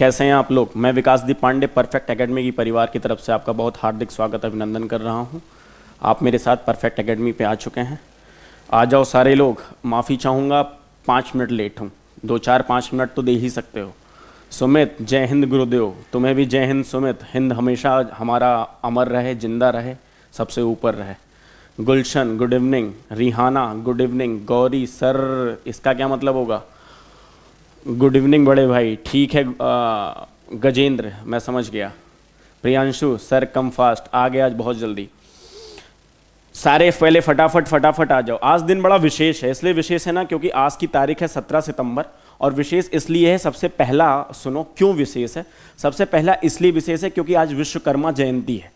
कैसे हैं आप लोग मैं विकासदीप पांडे परफेक्ट एकेडमी की परिवार की तरफ से आपका बहुत हार्दिक स्वागत अभिनंदन कर रहा हूं आप मेरे साथ परफेक्ट एकेडमी पे आ चुके हैं आ जाओ सारे लोग माफ़ी चाहूँगा पाँच मिनट लेट हूँ दो चार पाँच मिनट तो दे ही सकते हो सुमित जय हिंद गुरुदेव तुम्हें भी जय हिंद सुमित हिंद हमेशा हमारा अमर रहे जिंदा रहे सबसे ऊपर रहे Gulshan good evening Rihana good evening Gauri sir इसका क्या मतलब होगा गुड इवनिंग बड़े भाई ठीक है गजेंद्र मैं समझ गया प्रियांशु सर कम फास्ट आ गया आज बहुत जल्दी सारे पहले फटाफट फटाफट आ जाओ आज दिन बड़ा विशेष है इसलिए विशेष है ना क्योंकि आज की तारीख है सत्रह सितंबर और विशेष इसलिए है सबसे पहला सुनो क्यों विशेष है सबसे पहला इसलिए विशेष है क्योंकि आज विश्वकर्मा जयंती है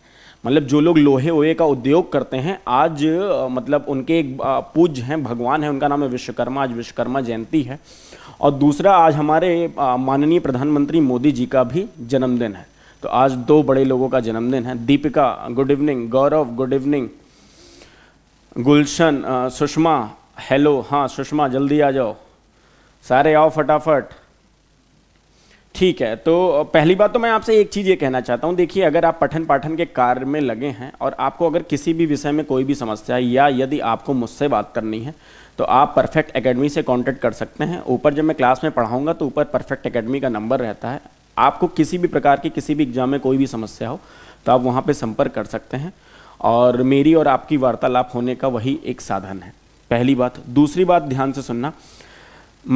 मतलब जो लोग लोहे ओहे का उद्योग करते हैं आज मतलब उनके एक पूज्य हैं भगवान हैं उनका नाम है विश्वकर्मा आज विश्वकर्मा जयंती है और दूसरा आज हमारे माननीय प्रधानमंत्री मोदी जी का भी जन्मदिन है तो आज दो बड़े लोगों का जन्मदिन है Deepika good evening Gaurav good evening Gulshan Sushma hello हाँ सुषमा जल्दी आ जाओ सारे आओ फटाफट ठीक है तो पहली बात तो मैं आपसे एक चीज़ ये कहना चाहता हूँ देखिए अगर आप पठन पाठन के कार्य में लगे हैं और आपको अगर किसी भी विषय में कोई भी समस्या है या यदि आपको मुझसे बात करनी है तो आप परफेक्ट एकेडमी से कांटेक्ट कर सकते हैं ऊपर जब मैं क्लास में पढ़ाऊंगा तो ऊपर परफेक्ट एकेडमी का नंबर रहता है आपको किसी भी प्रकार की किसी भी एग्ज़ाम में कोई भी समस्या हो तो आप वहाँ पर संपर्क कर सकते हैं और मेरी और आपकी वार्तालाप होने का वही एक साधन है पहली बात दूसरी बात ध्यान से सुनना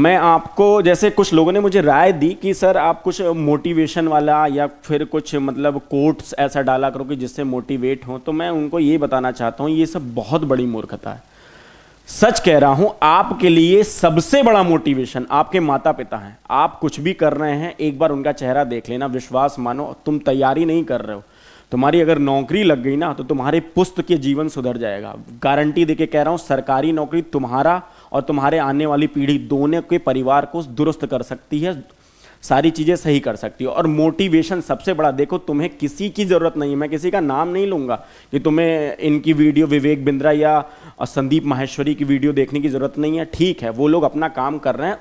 मैं आपको जैसे कुछ लोगों ने मुझे राय दी कि सर आप कुछ मोटिवेशन वाला या फिर कुछ मतलब कोट्स ऐसा डाला करो कि जिससे मोटिवेट हो तो मैं उनको ये बताना चाहता हूँ ये सब बहुत बड़ी मूर्खता है सच कह रहा हूं आपके लिए सबसे बड़ा मोटिवेशन आपके माता पिता हैं आप कुछ भी कर रहे हैं एक बार उनका चेहरा देख लेना विश्वास मानो तुम तैयारी नहीं कर रहे हो तुम्हारी अगर नौकरी लग गई ना तो तुम्हारे पुस्त के जीवन सुधर जाएगा गारंटी देके कह रहा हूं सरकारी नौकरी तुम्हारा और तुम्हारे आने वाली पीढ़ी दोनों के परिवार को दुरुस्त कर सकती है सारी चीज़ें सही कर सकती हो और मोटिवेशन सबसे बड़ा देखो तुम्हें किसी की ज़रूरत नहीं है मैं किसी का नाम नहीं लूँगा कि तुम्हें इनकी वीडियो विवेक बिंद्रा या संदीप माहेश्वरी की वीडियो देखने की ज़रूरत नहीं है ठीक है वो लोग अपना काम कर रहे हैं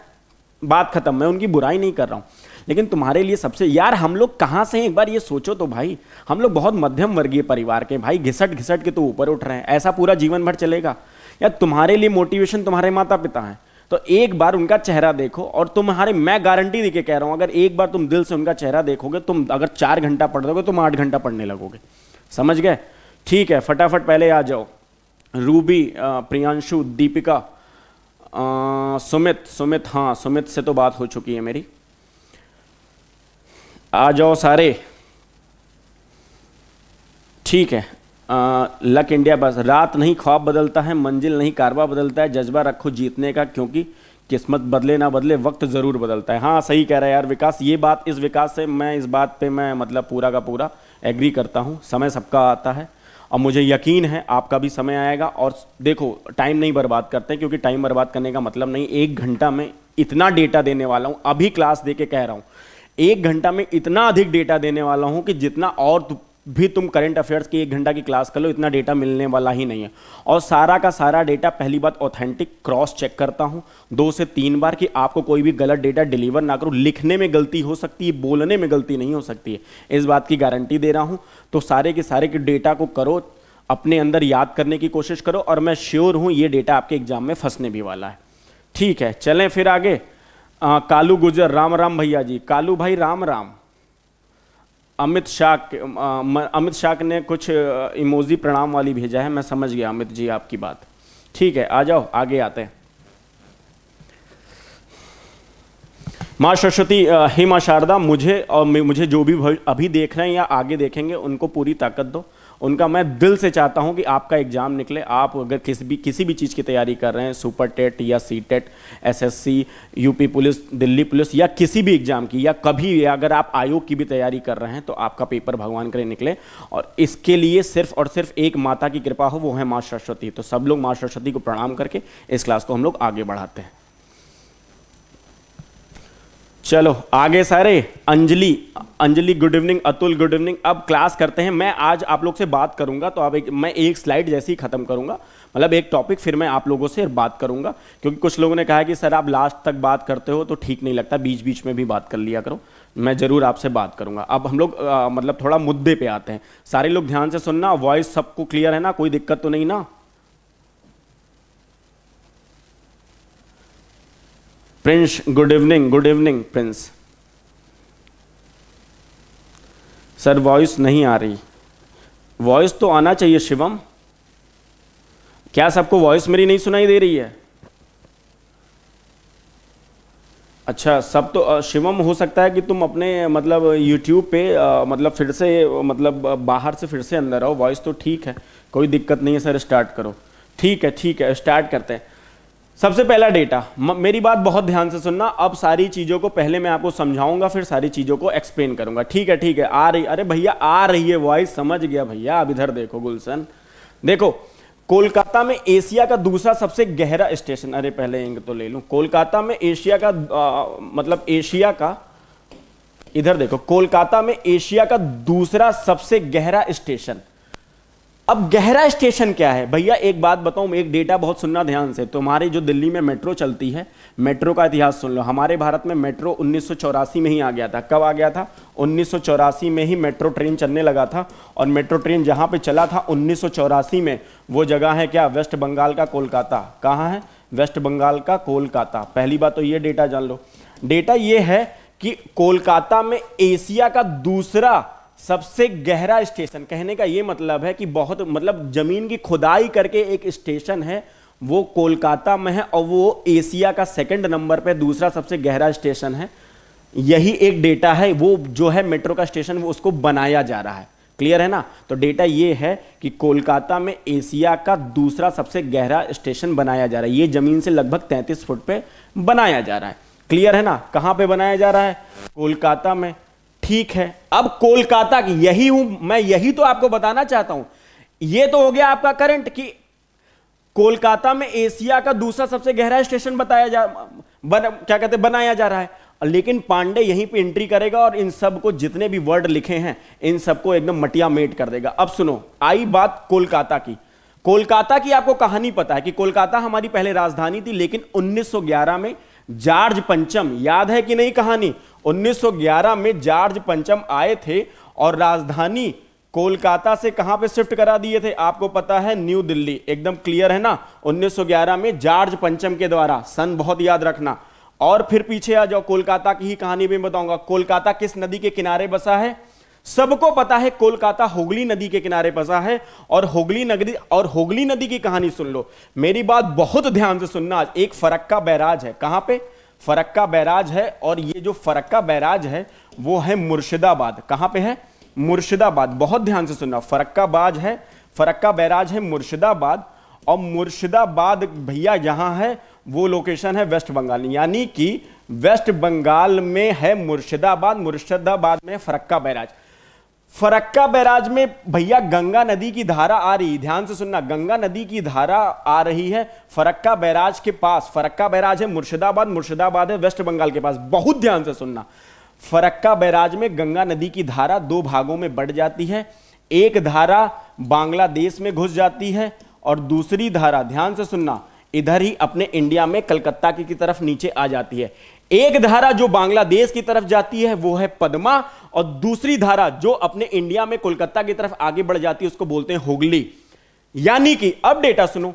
बात खत्म मैं उनकी बुराई नहीं कर रहा हूँ लेकिन तुम्हारे लिए सबसे यार हम लोग कहाँ से हैं एक बार ये सोचो तो भाई हम लोग बहुत मध्यम वर्गीय परिवार के भाई घिसट घिसट के तो ऊपर उठ रहे हैं ऐसा पूरा जीवन भर चलेगा यार तुम्हारे लिए मोटिवेशन तुम्हारे माता पिता हैं तो एक बार उनका चेहरा देखो और तुम्हारे मैं गारंटी देके कह रहा हूं अगर एक बार तुम दिल से उनका चेहरा देखोगे तुम अगर चार घंटा पढ़ दोगे तुम आठ घंटा पढ़ने लगोगे समझ गए ठीक है फटाफट पहले आ जाओ रूबी प्रियांशु दीपिका आ, सुमित सुमित हाँ सुमित से तो बात हो चुकी है मेरी आ जाओ सारे ठीक है लक इंडिया बस रात नहीं ख्वाब बदलता है मंजिल नहीं कारवा बदलता है जज्बा रखो जीतने का क्योंकि किस्मत बदले ना बदले वक्त ज़रूर बदलता है हाँ सही कह रहा है यार विकास ये बात इस विकास से मैं इस बात पे मैं मतलब पूरा का पूरा एग्री करता हूँ समय सबका आता है और मुझे यकीन है आपका भी समय आएगा और देखो टाइम नहीं बर्बाद करते क्योंकि टाइम बर्बाद करने का मतलब नहीं एक घंटा में इतना डेटा देने वाला हूँ अभी क्लास दे के कह रहा हूँ एक घंटा में इतना अधिक डेटा देने वाला हूँ कि जितना और भी तुम करंट अफेयर्स की एक घंटा की क्लास कर लो इतना डेटा मिलने वाला ही नहीं है और सारा का सारा डेटा पहली बात ऑथेंटिक क्रॉस चेक करता हूं दो से तीन बार कि आपको कोई भी गलत डेटा डिलीवर ना करूं लिखने में गलती हो सकती है बोलने में गलती नहीं हो सकती है इस बात की गारंटी दे रहा हूं तो सारे के सारे के डेटा को करो अपने अंदर याद करने की कोशिश करो और मैं श्योर हूं ये डेटा आपके एग्जाम में फंसने भी वाला है ठीक है चलें फिर आगे आ, कालू गुजर राम राम भैया जी कालू भाई राम राम अमित शाह अमित शाह ने कुछ इमोजी प्रणाम वाली भेजा है मैं समझ गया अमित जी आपकी बात ठीक है आ जाओ आगे आते हैं माँ सरस्वती हे माँ शारदा मुझे और मुझे जो भी अभी देख रहे हैं या आगे देखेंगे उनको पूरी ताकत दो उनका मैं दिल से चाहता हूं कि आपका एग्जाम निकले आप अगर किसी भी किसी भी चीज़ की तैयारी कर रहे हैं सुपर टेट या C TET S S C UP police Delhi police या किसी भी एग्जाम की या कभी या अगर आप आयोग की भी तैयारी कर रहे हैं तो आपका पेपर भगवान करें निकले और इसके लिए सिर्फ और सिर्फ एक माता की कृपा हो वो है माँ सरस्वती तो सब लोग माँ सरस्वती को प्रणाम करके इस क्लास को हम लोग आगे बढ़ाते हैं चलो आगे सारे Anjali Anjali good evening Atul good evening अब क्लास करते हैं मैं आज आप लोग से बात करूंगा तो आप एक मैं एक स्लाइड जैसे ही ख़त्म करूंगा मतलब एक टॉपिक फिर मैं आप लोगों से बात करूंगा क्योंकि कुछ लोगों ने कहा कि सर आप लास्ट तक बात करते हो तो ठीक नहीं लगता बीच बीच में भी बात कर लिया करो मैं ज़रूर आपसे बात करूंगा अब हम लोग मतलब थोड़ा मुद्दे पर आते हैं सारे लोग ध्यान से सुनना वॉइस सबको क्लियर है ना कोई दिक्कत तो नहीं ना Prince good evening good evening Prince sir voice नहीं आ रही वॉइस तो आना चाहिए शिवम क्या सबको वॉइस मेरी नहीं सुनाई दे रही है अच्छा सब तो शिवम हो सकता है कि तुम अपने मतलब यूट्यूब पे मतलब फिर से मतलब बाहर से फिर से अंदर आओ वॉइस तो ठीक है कोई दिक्कत नहीं है सर स्टार्ट करो ठीक है ठीक है स्टार्ट करते हैं सबसे पहला डेटा मेरी बात बहुत ध्यान से सुनना अब सारी चीज़ों को पहले मैं आपको समझाऊंगा फिर सारी चीज़ों को एक्सप्लेन करूंगा ठीक है ठीक है आ रही अरे भैया आ रही है वॉइस समझ गया भैया अब इधर देखो गुलशन देखो कोलकाता में एशिया का दूसरा सबसे गहरा स्टेशन अरे पहले इंग तो ले लू कोलकाता में एशिया का आ, मतलब एशिया का इधर देखो कोलकाता में एशिया का दूसरा सबसे गहरा स्टेशन अब गहरा स्टेशन क्या है भैया एक बात बताऊं एक डेटा बहुत सुनना ध्यान से तुम्हारे जो दिल्ली में मेट्रो चलती है मेट्रो का इतिहास सुन लो हमारे भारत में मेट्रो उन्नीस में ही आ गया था कब आ गया था उन्नीस में ही मेट्रो ट्रेन चलने लगा था और मेट्रो ट्रेन जहां पे चला था उन्नीस में वो जगह है क्या वेस्ट बंगाल का कोलकाता कहाँ है वेस्ट बंगाल का कोलकाता पहली बात तो ये डेटा जान लो डेटा ये है कि कोलकाता में एशिया का दूसरा सबसे गहरा स्टेशन कहने का ये मतलब है कि बहुत मतलब जमीन की खुदाई करके एक स्टेशन है वो कोलकाता में है और वो एशिया का सेकंड नंबर पे दूसरा सबसे गहरा स्टेशन है यही एक डेटा है वो जो है मेट्रो का स्टेशन वो उसको बनाया जा रहा है क्लियर है ना तो डेटा ये है कि कोलकाता में एशिया का दूसरा सबसे गहरा स्टेशन बनाया जा रहा है ये जमीन से लगभग 33 फुट पे बनाया जा रहा है क्लियर है ना कहाँ पे बनाया जा रहा है कोलकाता में ठीक है अब कोलकाता की यही हूं मैं यही तो आपको बताना चाहता हूं यह तो हो गया आपका करंट कि कोलकाता में एशिया का दूसरा सबसे गहरा स्टेशन बताया जा बन, क्या कहते बनाया जा रहा है लेकिन पांडे यहीं पे एंट्री करेगा और इन सब को जितने भी वर्ड लिखे हैं इन सबको एकदम मटिया मेट कर देगा अब सुनो आई बात कोलकाता की कोलकाता की आपको कहानी पता है कि कोलकाता हमारी पहले राजधानी थी लेकिन 1911 में जॉर्ज पंचम याद है कि नहीं कहानी 1911 में जॉर्ज पंचम आए थे और राजधानी कोलकाता से कहां पे शिफ्ट करा दिए थे आपको पता है न्यू दिल्ली एकदम क्लियर है ना 1911 में जॉर्ज पंचम के द्वारा सन बहुत याद रखना और फिर पीछे आ जाओ कोलकाता की ही कहानी भी बताऊंगा कोलकाता किस नदी के किनारे बसा है सबको पता है कोलकाता होगली नदी के किनारे बसा है और होगली नगरी और होगली नदी की कहानी सुन लो मेरी बात बहुत ध्यान से सुनना आज एक फरक्का बैराज है कहां पे फरक्का बैराज है और ये जो फरक्का बैराज है वो है मुर्शिदाबाद कहाँ पे है मुर्शिदाबाद बहुत ध्यान से सुनना फरक्का बाज है फरक्का बैराज है मुर्शिदाबाद और मुर्शिदाबाद भैया यहाँ है वो लोकेशन है वेस्ट बंगाल यानी कि वेस्ट बंगाल में है मुर्शिदाबाद मुर्शिदाबाद में फरक्का बैराज फरक्का बैराज में भैया गंगा नदी की धारा आ रही ध्यान से सुनना गंगा नदी की धारा आ रही है फरक्का बैराज के पास फरक्का बैराज है मुर्शिदाबाद मुर्शिदाबाद है वेस्ट बंगाल के पास बहुत ध्यान से सुनना फरक्का बैराज में गंगा नदी की धारा दो भागों में बढ़ जाती है एक धारा बांग्लादेश में घुस जाती है और दूसरी धारा ध्यान से सुनना इधर ही अपने इंडिया में कलकत्ता की, की तरफ नीचे आ जाती है एक धारा जो बांग्लादेश की तरफ जाती है वो है पदमा और दूसरी धारा जो अपने इंडिया में कोलकाता की तरफ आगे बढ़ जाती है उसको बोलते हैं हुगली यानी कि अब डेटा सुनो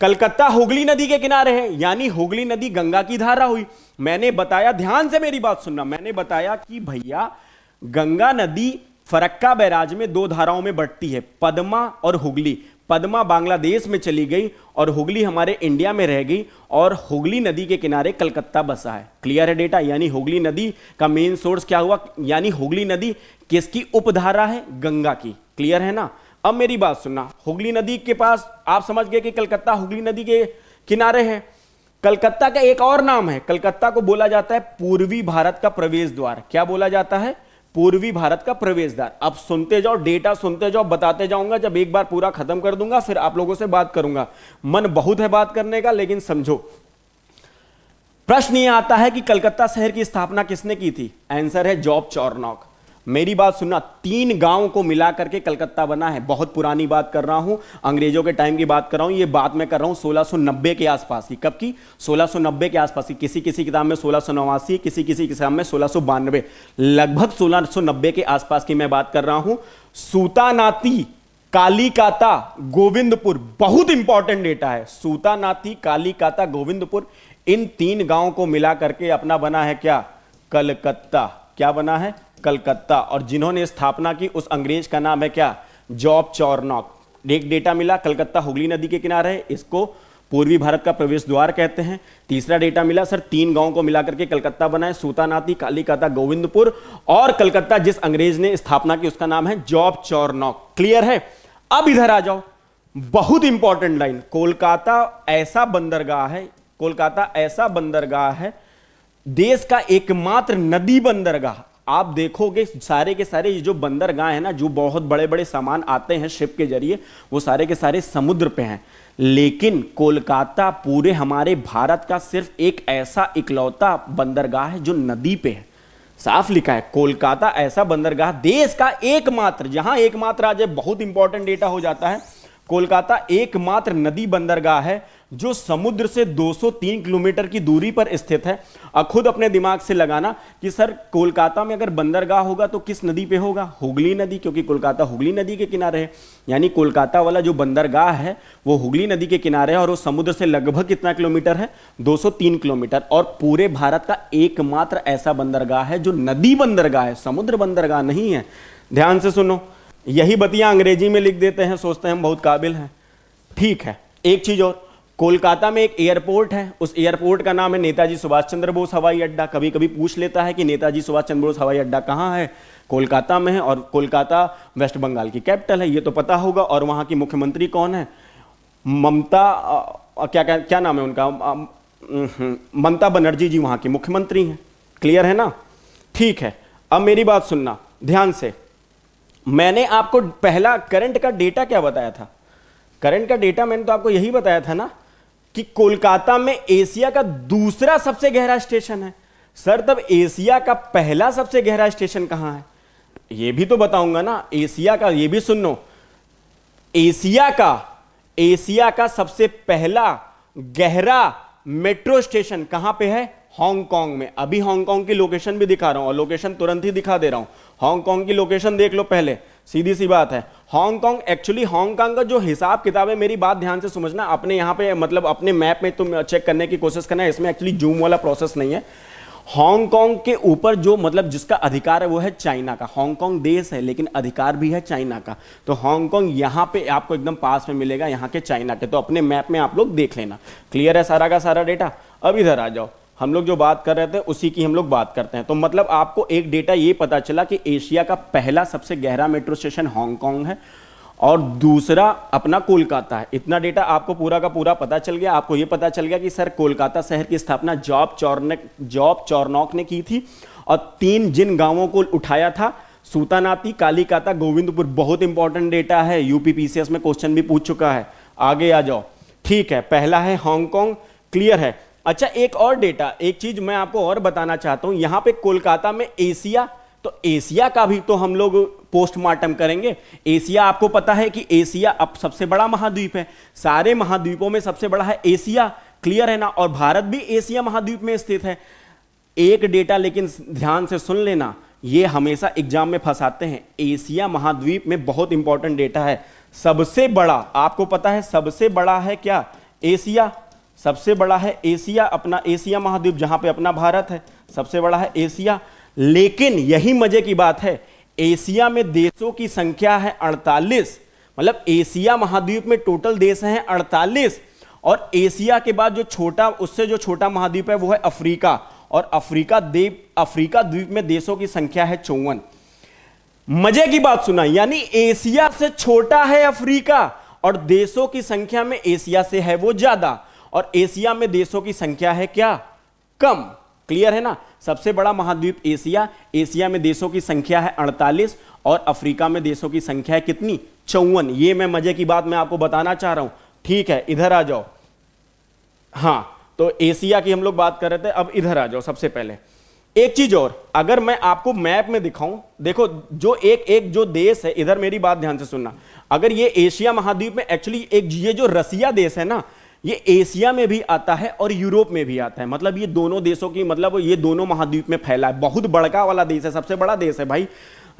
कलकत्ता हुगली नदी के किनारे है यानी हुगली नदी गंगा की धारा हुई मैंने बताया ध्यान से मेरी बात सुनना मैंने बताया कि भैया गंगा नदी फरक्का बैराज में दो धाराओं में बढ़ती है पदमा और हुगली पदमा बांग्लादेश में चली गई और हुगली हमारे इंडिया में रह गई और हुगली नदी के किनारे कलकत्ता बसा है क्लियर है डेटा यानी हुगली नदी का मेन सोर्स क्या हुआ यानी हुगली नदी किसकी उपधारा है गंगा की क्लियर है ना अब मेरी बात सुनना हुगली नदी के पास आप समझ गए कि कलकत्ता हुगली नदी के किनारे है कलकत्ता का एक और नाम है कलकत्ता को बोला जाता है पूर्वी भारत का प्रवेश द्वार क्या बोला जाता है पूर्वी भारत का प्रवेश द्वार अब सुनते जाओ डेटा सुनते जाओ बताते जाऊंगा जब एक बार पूरा खत्म कर दूंगा फिर आप लोगों से बात करूंगा मन बहुत है बात करने का लेकिन समझो प्रश्न ये आता है कि कलकत्ता शहर की स्थापना किसने की थी आंसर है जॉब चौरनॉक मेरी बात सुनना तीन गांव को मिला करके कलकत्ता बना है बहुत पुरानी बात कर रहा हूं अंग्रेजों के टाइम की बात कर रहा हूं ये बात मैं कर रहा हूं 1690 के आसपास की कब की 1690 के आसपास की किसी किसी किताब में सोलह किसी किसी किताब में सोलह लगभग सोलह के आसपास की मैं बात कर रहा हूं सूतानाती कालीकाता गोविंदपुर बहुत इंपॉर्टेंट डेटा है सूतानाती कालीकाता गोविंदपुर इन तीन गांव को मिला करके अपना बना है क्या कलकत्ता क्या बना है कलकत्ता और जिन्होंने स्थापना की उस अंग्रेज का नाम है क्या जॉब चौरनॉक एक डेटा मिला कलकत्ता हुगली नदी के किनारे है इसको पूर्वी भारत का प्रवेश द्वार कहते हैं तीसरा डेटा मिला सर तीन गांव को मिलाकर के कलकत्ता बनाए सूतानाती कालीकाता गोविंदपुर और कलकत्ता जिस अंग्रेज ने स्थापना की उसका नाम है जॉब चौरनॉक क्लियर है अब इधर आ जाओ बहुत इंपॉर्टेंट लाइन कोलकाता ऐसा बंदरगाह है कोलकाता ऐसा बंदरगाह है देश का एकमात्र नदी बंदरगाह आप देखोगे सारे के सारे जो बंदरगाह है ना जो बहुत बड़े बड़े सामान आते हैं शिप के जरिए वो सारे के सारे समुद्र पे हैं लेकिन कोलकाता पूरे हमारे भारत का सिर्फ एक ऐसा इकलौता बंदरगाह है जो नदी पे है साफ लिखा है कोलकाता ऐसा बंदरगाह देश का एकमात्र जहां एकमात्र आज बहुत इंपॉर्टेंट डेटा हो जाता है कोलकाता एकमात्र नदी बंदरगाह है जो समुद्र से 203 किलोमीटर की दूरी पर स्थित है खुद अपने दिमाग से लगाना कि सर कोलकाता में अगर बंदरगाह होगा तो किस नदी पे होगा हुगली नदी क्योंकि कोलकाता हुगली नदी के किनारे है यानी कोलकाता वाला जो बंदरगाह है वो हुगली नदी के किनारे है और वो समुद्र से लगभग कितना किलोमीटर है 203 किलोमीटर और पूरे भारत का एकमात्र ऐसा बंदरगाह है जो नदी बंदरगाह है समुद्र बंदरगाह नहीं है ध्यान से सुनो यही बतिया अंग्रेजी में लिख देते हैं सोचते हैं हम बहुत काबिल हैं ठीक है एक चीज़ और कोलकाता में एक एयरपोर्ट है उस एयरपोर्ट का नाम है नेताजी सुभाष चंद्र बोस हवाई अड्डा कभी कभी पूछ लेता है कि नेताजी सुभाष चंद्र बोस हवाई अड्डा कहाँ है कोलकाता में है और कोलकाता वेस्ट बंगाल की कैपिटल है ये तो पता होगा और वहाँ की मुख्यमंत्री कौन है ममता क्या क्या क्या नाम है उनका ममता बनर्जी जी वहाँ की मुख्यमंत्री हैं क्लियर है ना ठीक है अब मेरी बात सुनना ध्यान से मैंने आपको पहला करंट का डेटा क्या बताया था करंट का डेटा मैंने तो आपको यही बताया था ना कि कोलकाता में एशिया का दूसरा सबसे गहरा स्टेशन है सर तब एशिया का पहला सबसे गहरा स्टेशन कहां है यह भी तो बताऊंगा ना एशिया का यह भी सुन लो एशिया का एशिया का सबसे पहला गहरा मेट्रो स्टेशन कहां पे है हांगकांग में अभी हांगकांग की लोकेशन भी दिखा रहा हूं और लोकेशन तुरंत ही दिखा दे रहा हूं हांगकांग की लोकेशन देख लो पहले सीधी सी बात है हांगकांग एक्चुअली हांगकांग का जो हिसाब किताब है मेरी बात ध्यान से समझना अपने यहाँ पे मतलब अपने मैप में तुम चेक करने की कोशिश करना है इसमें एक्चुअली जूम वाला प्रोसेस नहीं है हांगकांग के ऊपर जो मतलब जिसका अधिकार है वो है चाइना का हांगकांग देश है लेकिन अधिकार भी है चाइना का तो हांगकांग यहाँ पे आपको एकदम पास में मिलेगा यहाँ के चाइना के तो अपने मैप में आप लोग देख लेना क्लियर है सारा का सारा डेटा अब इधर आ जाओ हम लोग जो बात कर रहे थे उसी की हम लोग बात करते हैं तो मतलब आपको एक डेटा ये पता चला कि एशिया का पहला सबसे गहरा मेट्रो स्टेशन हांगकॉन्ग है और दूसरा अपना कोलकाता है इतना डेटा आपको पूरा का पूरा पता चल गया आपको ये पता चल गया कि सर कोलकाता शहर की स्थापना जॉब चौरने जॉब चौरनौक ने की थी और तीन जिन गांवों को उठाया था सूतानाती कालीकाता गोविंदपुर बहुत इंपॉर्टेंट डेटा है यूपी पीसीएस में क्वेश्चन भी पूछ चुका है आगे आ जाओ ठीक है पहला है हांगकॉन्ग क्लियर है अच्छा एक और डेटा एक चीज मैं आपको और बताना चाहता हूं यहां पे कोलकाता में एशिया तो एशिया का भी तो हम लोग पोस्टमार्टम करेंगे एशिया आपको पता है कि एशिया अब सबसे बड़ा महाद्वीप है सारे महाद्वीपों में सबसे बड़ा है एशिया क्लियर है ना और भारत भी एशिया महाद्वीप में स्थित है एक डेटा लेकिन ध्यान से सुन लेना ये हमेशा एग्जाम में फंसाते हैं एशिया महाद्वीप में बहुत इंपॉर्टेंट डेटा है सबसे बड़ा आपको पता है सबसे बड़ा है क्या एशिया सबसे बड़ा है एशिया अपना एशिया महाद्वीप जहां पे अपना भारत है सबसे बड़ा है एशिया लेकिन यही मजे की बात है एशिया में देशों की संख्या है 48 मतलब एशिया महाद्वीप में टोटल देश हैं 48 और एशिया के बाद जो छोटा उससे जो छोटा महाद्वीप है वो है अफ्रीका और अफ्रीका द्वीप अफ्रीका द्वीप में देशों की संख्या है चौवन मजे की बात सुना यानी एशिया से छोटा है अफ्रीका और देशों की संख्या में एशिया से है वो ज्यादा और एशिया में देशों की संख्या है क्या कम क्लियर है ना सबसे बड़ा महाद्वीप एशिया एशिया में देशों की संख्या है अड़तालीस और अफ्रीका में देशों की संख्या है कितनी चौवन ये मैं मजे की बात मैं आपको बताना चाह रहा हूं ठीक है इधर आ जाओ हाँ तो एशिया की हम लोग बात कर रहे थे अब इधर आ जाओ सबसे पहले एक चीज और अगर मैं आपको मैप में दिखाऊं देखो जो एक एक जो देश है इधर मेरी बात ध्यान से सुनना अगर ये एशिया महाद्वीप में एक्चुअली एक ये जो रसिया देश है ना ये एशिया में भी आता है और यूरोप में भी आता है मतलब ये दोनों देशों की मतलब ये दोनों महाद्वीप में फैला है बहुत बड़का वाला देश है सबसे बड़ा देश है भाई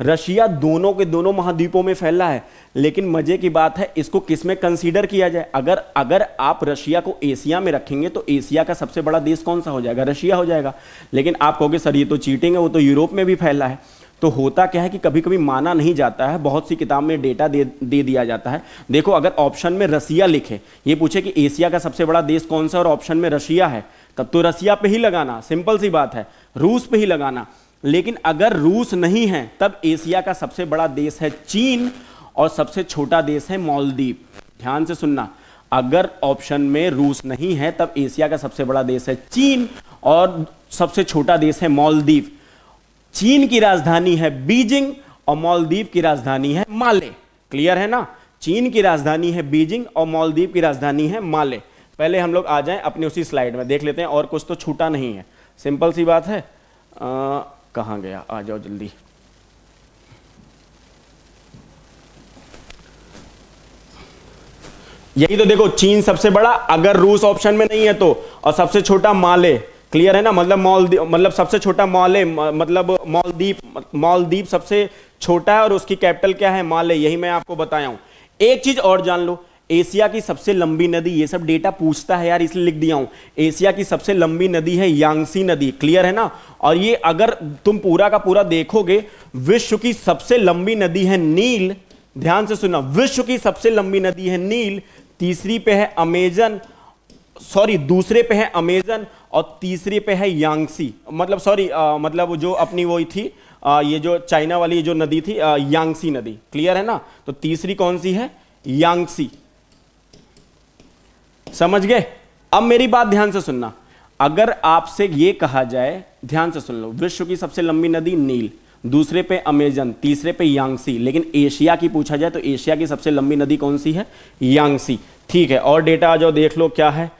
रशिया दोनों के दोनों महाद्वीपों में फैला है लेकिन मजे की बात है इसको किस में कंसीडर किया जाए अगर अगर आप रशिया को एशिया में रखेंगे तो एशिया का सबसे बड़ा देश कौन सा हो जाएगा रशिया हो जाएगा लेकिन आप कहोगे सर ये तो चीटिंग है वो तो यूरोप में भी फैला है तो होता क्या है कि कभी कभी माना नहीं जाता है बहुत सी किताब में डेटा दे दे दिया जाता है देखो अगर ऑप्शन में रसिया लिखे ये पूछे कि एशिया का सबसे बड़ा देश कौन सा और ऑप्शन में रशिया है तब तो रसिया पे ही लगाना सिंपल सी बात है रूस पे ही लगाना लेकिन अगर रूस नहीं है तब एशिया का सबसे बड़ा देश है चीन और सबसे छोटा देश है मालदीव ध्यान से सुनना अगर ऑप्शन में रूस नहीं है तब एशिया का सबसे बड़ा देश है चीन और सबसे छोटा देश है मालदीव चीन की राजधानी है बीजिंग और मालदीव की राजधानी है माले क्लियर है ना चीन की राजधानी है बीजिंग और मालदीव की राजधानी है माले पहले हम लोग आ जाएं अपनी उसी स्लाइड में देख लेते हैं और कुछ तो छूटा नहीं है सिंपल सी बात है कहाँ गया आ जाओ जल्दी यही तो देखो चीन सबसे बड़ा अगर रूस ऑप्शन में नहीं है तो और सबसे छोटा माले क्लियर है ना मतलब मॉल मतलब सबसे छोटा मॉल है मतलब मॉलदीप मॉलदीप सबसे छोटा है और उसकी कैपिटल क्या है माले यही मैं आपको बताया हूं एक चीज और जान लो एशिया की सबसे लंबी नदी ये सब डेटा पूछता है यार इसलिए लिख दिया हूँ एशिया की सबसे लंबी नदी है यांगसी नदी क्लियर है ना और ये अगर तुम पूरा का पूरा देखोगे विश्व की सबसे लंबी नदी है नील ध्यान से सुना विश्व की सबसे लंबी नदी है नील तीसरी पे है अमेजन सॉरी दूसरे पे है अमेजन और तीसरे पे है यांगसी मतलब सॉरी मतलब जो अपनी वो थी आ, ये जो चाइना वाली जो नदी थी आ, यांगसी नदी क्लियर है ना तो तीसरी कौन सी है यांगसी समझ गए अब मेरी बात ध्यान से सुनना अगर आपसे ये कहा जाए ध्यान से सुन लो विश्व की सबसे लंबी नदी नील दूसरे पे अमेजन तीसरे पे यांगसी लेकिन एशिया की पूछा जाए तो एशिया की सबसे लंबी नदी कौन सी है यांगसी ठीक है और डेटा जो देख लो क्या है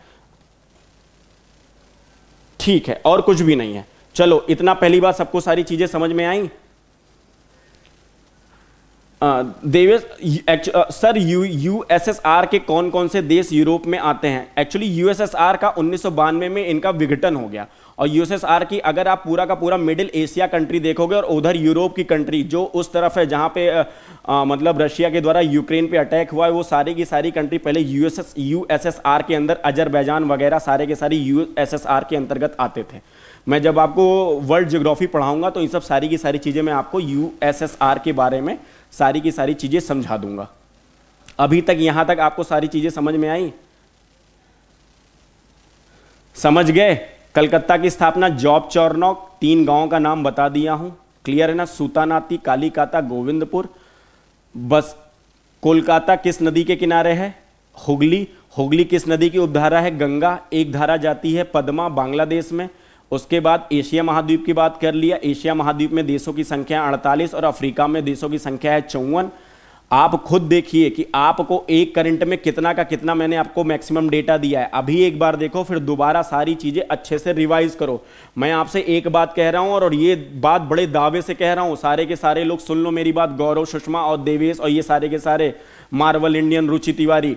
ठीक है और कुछ भी नहीं है चलो इतना पहली बार सबको सारी चीजें समझ में आई देवेश सर यू यूएसएसआर के कौन कौन से देश यूरोप में आते हैं एक्चुअली यूएसएसआर का उन्नीस में इनका विघटन हो गया और यूएसएसआर की अगर आप पूरा का पूरा मिडिल एशिया कंट्री देखोगे और उधर यूरोप की कंट्री जो उस तरफ है जहाँ पे आ, मतलब रशिया के द्वारा यूक्रेन पे अटैक हुआ है वो सारी की सारी कंट्री पहले यूएसएस यूएसएसआर के अंदर अजरबैजान वगैरह सारे के सारे यूएसएसआर के अंतर्गत आते थे मैं जब आपको वर्ल्ड जोग्राफी पढ़ाऊंगा तो इन सब सारी की सारी चीज़ें मैं आपको यूएसएसआर के बारे में सारी की सारी चीज़ें समझा दूंगा अभी तक यहाँ तक आपको सारी चीज़ें समझ में आई समझ गए कलकत्ता की स्थापना जॉब चौरनौक तीन गांव का नाम बता दिया हूं क्लियर है ना सूतानाती कालीकाता गोविंदपुर बस कोलकाता किस नदी के किनारे है हुगली हुगली किस नदी की उपधारा है गंगा एक धारा जाती है पद्मा बांग्लादेश में उसके बाद एशिया महाद्वीप की बात कर लिया एशिया महाद्वीप में देशों की संख्या 48 और अफ्रीका में देशों की संख्या है चौवन आप खुद देखिए कि आपको एक करंट में कितना का कितना मैंने आपको मैक्सिमम डेटा दिया है अभी एक बार देखो फिर दोबारा सारी चीज़ें अच्छे से रिवाइज करो मैं आपसे एक बात कह रहा हूं और, ये बात बड़े दावे से कह रहा हूं सारे के सारे लोग सुन लो मेरी बात गौरव सुषमा और देवेश और ये सारे के सारे मार्वल इंडियन रुचि तिवारी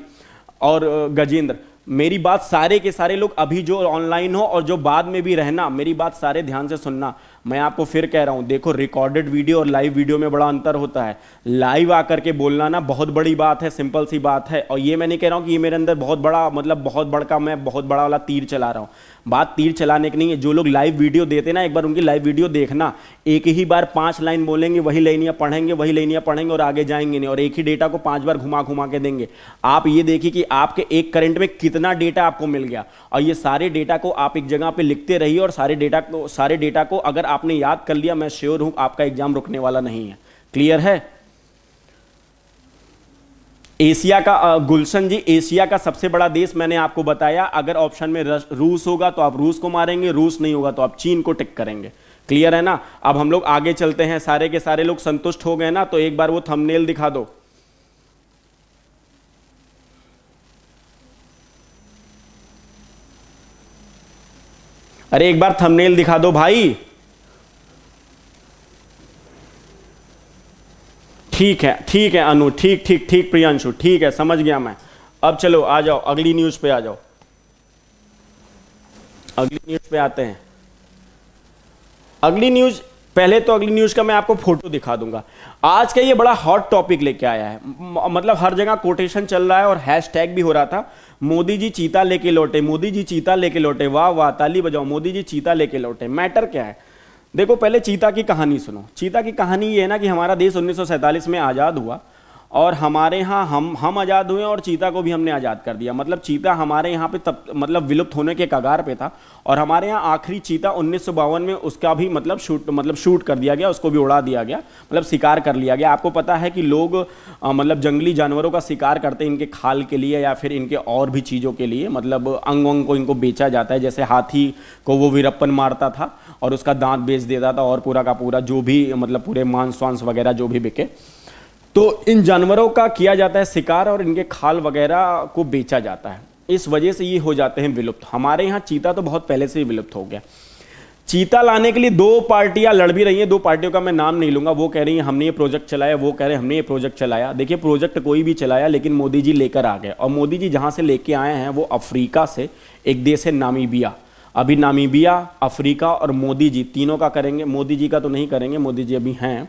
और गजेंद्र मेरी बात सारे के सारे लोग अभी जो ऑनलाइन हो और जो बाद में भी रहना मेरी बात सारे ध्यान से सुनना मैं आपको फिर कह रहा हूं देखो रिकॉर्डेड वीडियो और लाइव वीडियो में बड़ा अंतर होता है लाइव आकर के बोलना ना बहुत बड़ी बात है सिंपल सी बात है और ये मैं नहीं कह रहा हूं कि ये मेरे अंदर बहुत बड़ा मतलब बहुत बड़का मैं बहुत बड़ा वाला तीर चला रहा हूं बात तीर चलाने की नहीं है जो लोग लाइव वीडियो देते ना एक बार उनकी लाइव वीडियो देखना एक ही बार पांच लाइन बोलेंगे वही लाइनियाँ पढ़ेंगे वही लाइनियाँ पढ़ेंगे और आगे जाएंगे नहीं और एक ही डेटा को पाँच बार घुमा घुमा के देंगे आप ये देखिए कि आपके एक करंट में कितना डेटा आपको मिल गया और ये सारे डेटा को आप एक जगह पर लिखते रहिए और सारे डेटा को सारे डेटा को अगर आपने याद कर लिया मैं श्योर हूँ आपका एग्जाम रुकने वाला नहीं है क्लियर है एशिया का गुलशन जी एशिया का सबसे बड़ा देश मैंने आपको बताया अगर ऑप्शन में रूस होगा तो आप रूस को मारेंगे रूस नहीं होगा तो आप चीन को टिक करेंगे क्लियर है ना अब हम लोग आगे चलते हैं सारे के सारे लोग संतुष्ट हो गए ना तो एक बार वो थंबनेल दिखा दो अरे एक बार थंबनेल दिखा दो भाई ठीक है ठीक है अनु ठीक ठीक ठीक प्रियांशु ठीक है समझ गया मैं अब चलो आ जाओ अगली न्यूज पे आ जाओ अगली न्यूज पे आते हैं अगली न्यूज पहले तो अगली न्यूज का मैं आपको फोटो दिखा दूंगा आज का ये बड़ा हॉट टॉपिक लेके आया है मतलब हर जगह कोटेशन चल रहा है और हैशटैग भी हो रहा था मोदी जी चीता लेके लौटे मोदी जी चीता लेके लौटे वाह वाह ताली बजाओ मोदी जी चीता लेके लौटे मैटर क्या है देखो पहले चीता की कहानी सुनो चीता की कहानी ये है ना कि हमारा देश उन्नीस में आज़ाद हुआ और हमारे यहाँ हम हम आज़ाद हुए और चीता को भी हमने आज़ाद कर दिया मतलब चीता हमारे यहाँ पे तब मतलब विलुप्त होने के कगार पे था और हमारे यहाँ आखिरी चीता उन्नीस में उसका भी मतलब शूट मतलब शूट कर दिया गया उसको भी उड़ा दिया गया मतलब शिकार कर लिया गया आपको पता है कि लोग आ, मतलब जंगली जानवरों का शिकार करते हैं इनके खाल के लिए या फिर इनके और भी चीज़ों के लिए मतलब अंग अंग को इनको बेचा जाता है जैसे हाथी को वो वीरप्पन मारता था और उसका दांत बेच देता था और पूरा का पूरा जो भी मतलब पूरे मांस वांस वगैरह जो भी बिके तो इन जानवरों का किया जाता है शिकार और इनके खाल वगैरह को बेचा जाता है इस वजह से ये हो जाते हैं विलुप्त हमारे यहाँ चीता तो बहुत पहले से ही विलुप्त हो गया चीता लाने के लिए दो पार्टियां लड़ भी रही हैं दो पार्टियों का मैं नाम नहीं लूंगा वो कह रही हैं हमने ये प्रोजेक्ट चलाया वो कह रहे हैं हमने ये प्रोजेक्ट चलाया देखिए प्रोजेक्ट कोई भी चलाया लेकिन मोदी जी लेकर आ गए और मोदी जी जहाँ से लेके आए हैं वो अफ्रीका से एक देश है नामीबिया अभी नामीबिया अफ्रीका और मोदी जी तीनों का करेंगे मोदी जी का तो नहीं करेंगे मोदी जी अभी हैं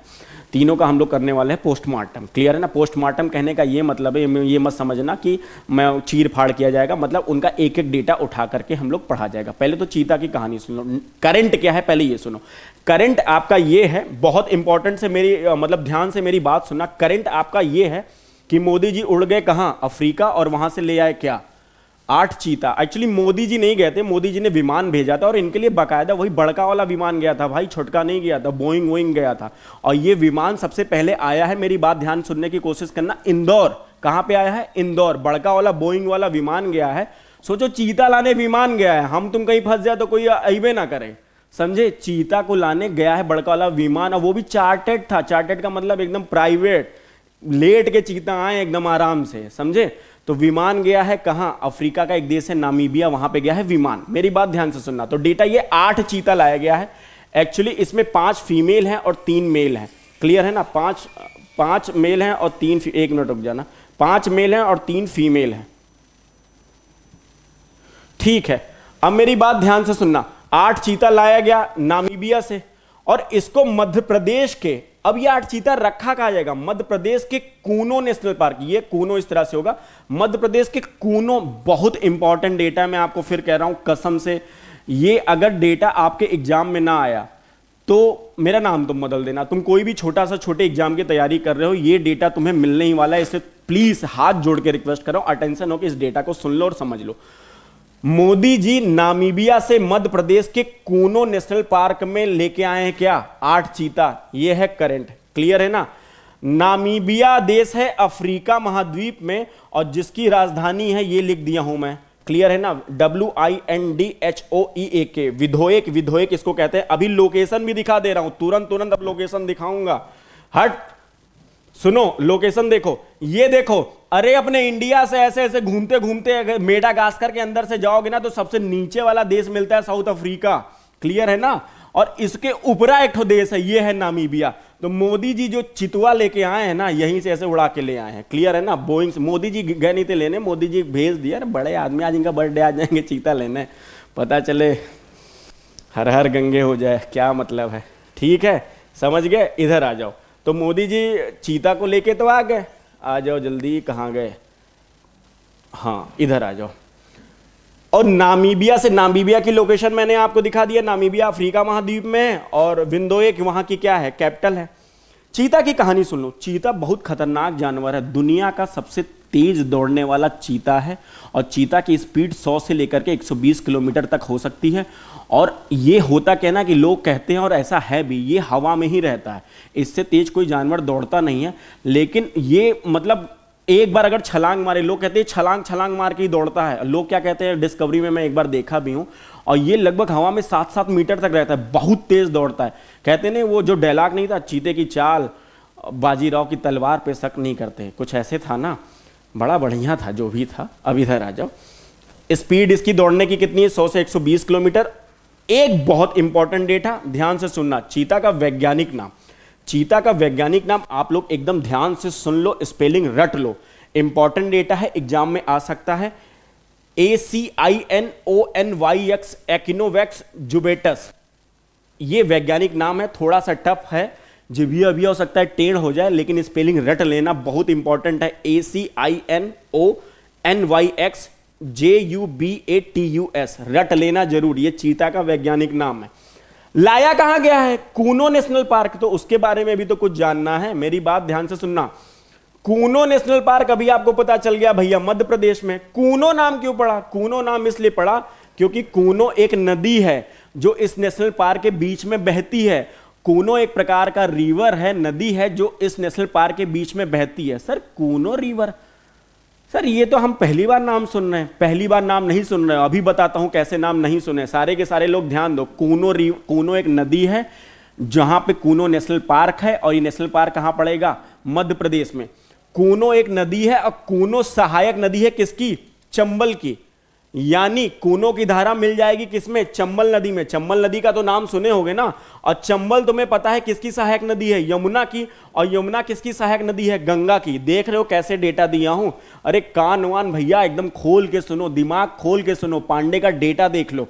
तीनों का हम लोग करने वाले हैं पोस्टमार्टम क्लियर है ना पोस्टमार्टम कहने का ये मतलब है ये मत समझना कि मैं चीर फाड़ किया जाएगा मतलब उनका एक एक डेटा उठा करके हम लोग पढ़ा जाएगा पहले तो चीता की कहानी सुनो करंट क्या है पहले ये सुनो करंट आपका ये है बहुत इंपॉर्टेंट से मेरी मतलब ध्यान से मेरी बात सुनना करंट आपका ये है कि मोदी जी उड़ गए कहाँ अफ्रीका और वहाँ से ले आए क्या आठ चीता एक्चुअली मोदी जी नहीं गए थे मोदी जी ने विमान भेजा था और इनके लिए बकायदा वही बड़का वाला विमान गया था भाई छोटका नहीं गया था बोइंग वोइंग गया था और ये विमान सबसे पहले आया है मेरी बात ध्यान सुनने की कोशिश करना इंदौर कहाँ पे आया है इंदौर बड़का वाला बोइंग वाला विमान गया है सोचो चीता लाने विमान गया है हम तुम कहीं फंस जाए तो कोई अबे ना करें समझे चीता को लाने गया है बड़का वाला विमान और वो भी चार्टेड था चार्टेड का मतलब एकदम प्राइवेट लेट के चीता आए एकदम आराम से समझे तो विमान गया है कहां अफ्रीका का एक देश है नामीबिया वहां पे गया है विमान मेरी बात ध्यान से सुनना तो डेटा ये आठ चीता लाया गया है एक्चुअली इसमें पांच फीमेल हैं और तीन मेल हैं क्लियर है ना पांच पांच मेल हैं और तीन एक मिनट रुक जाना पांच मेल हैं और तीन फीमेल हैं ठीक है अब मेरी बात ध्यान से सुनना आठ चीता लाया गया नामीबिया से और इसको मध्य प्रदेश के अब ये आठ चीता रखा कहा जाएगा मध्य प्रदेश के कूनो नेशनल पार्क ये कूनो इस तरह से होगा मध्य प्रदेश के कूनो बहुत इंपॉर्टेंट डेटा मैं आपको फिर कह रहा हूं कसम से ये अगर डेटा आपके एग्जाम में ना आया तो मेरा नाम तुम बदल देना तुम कोई भी छोटा सा छोटे एग्जाम की तैयारी कर रहे हो ये डेटा तुम्हें मिलने ही वाला है इसे प्लीज हाथ जोड़ के रिक्वेस्ट करो अटेंशन हो कि इस डेटा को सुन लो और समझ लो मोदी जी नामीबिया से मध्य प्रदेश के कोनो नेशनल पार्क में लेके आए हैं क्या आठ चीता यह है करंट क्लियर है ना नामीबिया देश है अफ्रीका महाद्वीप में और जिसकी राजधानी है ये लिख दिया हूं मैं क्लियर है ना W I N D H O E A K Windhoek विधोयक इसको कहते हैं अभी लोकेशन भी दिखा दे रहा हूं तुरंत तुरंत अब लोकेशन दिखाऊंगा हट सुनो लोकेशन देखो ये देखो अरे अपने इंडिया से ऐसे ऐसे घूमते घूमते अगर मेडागास्कर के अंदर से जाओगे ना तो सबसे नीचे वाला देश मिलता है साउथ अफ्रीका क्लियर है ना और इसके उपरा एक देश है ये है नामीबिया तो मोदी जी जो चितुआ लेके आए हैं ना यहीं से ऐसे उड़ा के ले आए हैं क्लियर है ना बोइंग मोदी जी गए नहीं थे लेने मोदी जी भेज दिया ना बड़े आदमी आज इनका बर्थडे आ जाएंगे चीता लेने पता चले हर हर गंगे हो जाए क्या मतलब है ठीक है समझ गए इधर आ जाओ तो मोदी जी चीता को लेके तो आ गए आ जाओ जल्दी कहाँ गए हाँ इधर आ जाओ और नामीबिया से नामीबिया की लोकेशन मैंने आपको दिखा दिया नामीबिया अफ्रीका महाद्वीप में और विंदोएक वहां की क्या है कैपिटल है चीता की कहानी सुन लो चीता बहुत खतरनाक जानवर है दुनिया का सबसे तेज दौड़ने वाला चीता है और चीता की स्पीड 100 से लेकर के 120 किलोमीटर तक हो सकती है और ये होता कहना कि लोग कहते हैं और ऐसा है भी ये हवा में ही रहता है इससे तेज कोई जानवर दौड़ता नहीं है लेकिन ये मतलब एक बार अगर छलांग मारे लोग कहते हैं छलांग छलांग मार के ही दौड़ता है लोग क्या कहते हैं डिस्कवरी में मैं एक बार देखा भी हूँ और ये लगभग हवा में सात सात मीटर तक रहता है बहुत तेज दौड़ता है कहते ना वो जो डायलाग नहीं था चीते की चाल बाजीराव की तलवार पे शक नहीं करते कुछ ऐसे था ना बड़ा बढ़िया था जो भी था अब इधर आ जाओ स्पीड इसकी दौड़ने की कितनी है 100 से 120 किलोमीटर एक बहुत इंपॉर्टेंट डेटा ध्यान से सुनना चीता का वैज्ञानिक नाम चीता का वैज्ञानिक नाम आप लोग एकदम ध्यान से सुन लो स्पेलिंग रट लो इंपॉर्टेंट डेटा है एग्जाम में आ सकता है A C I N O N Y X Acinonyx jubatus ये वैज्ञानिक नाम है थोड़ा सा टफ है जिभिया भी हो सकता है टेढ़ हो जाए लेकिन स्पेलिंग रट लेना बहुत इंपॉर्टेंट है A C I N O N Y X J U B A T U S रट लेना जरूर ये चीता का वैज्ञानिक नाम है लाया कहां गया है कूनो नेशनल पार्क तो उसके बारे में भी तो कुछ जानना है मेरी बात ध्यान से सुनना कूनो नेशनल पार्क अभी आपको पता चल गया भैया मध्य प्रदेश में कूनो नाम क्यों पड़ा कूनो नाम इसलिए पड़ा क्योंकि कूनो एक नदी है जो इस नेशनल पार्क के बीच में बहती है कूनो एक प्रकार का रिवर है नदी है जो इस नेशनल पार्क के बीच में बहती है सर कूनो रिवर सर ये तो हम पहली बार नाम सुन रहे हैं पहली बार नाम नहीं सुन रहे अभी बताता हूँ कैसे नाम नहीं सुने सारे के सारे लोग ध्यान दो कूनो रिव कूनो एक नदी है जहाँ पे कूनो नेशनल पार्क है और ये नेशनल पार्क कहाँ पड़ेगा मध्य प्रदेश में कूनो एक नदी है और कूनो सहायक नदी है किसकी चंबल की यानी कूनों की धारा मिल जाएगी किसमें चंबल नदी में चंबल नदी का तो नाम सुने होंगे ना और चंबल तुम्हें पता है किसकी सहायक नदी है यमुना की और यमुना किसकी सहायक नदी है गंगा की देख रहे हो कैसे डेटा दिया हूं अरे कान वान भैया एकदम खोल के सुनो दिमाग खोल के सुनो पांडे का डेटा देख लो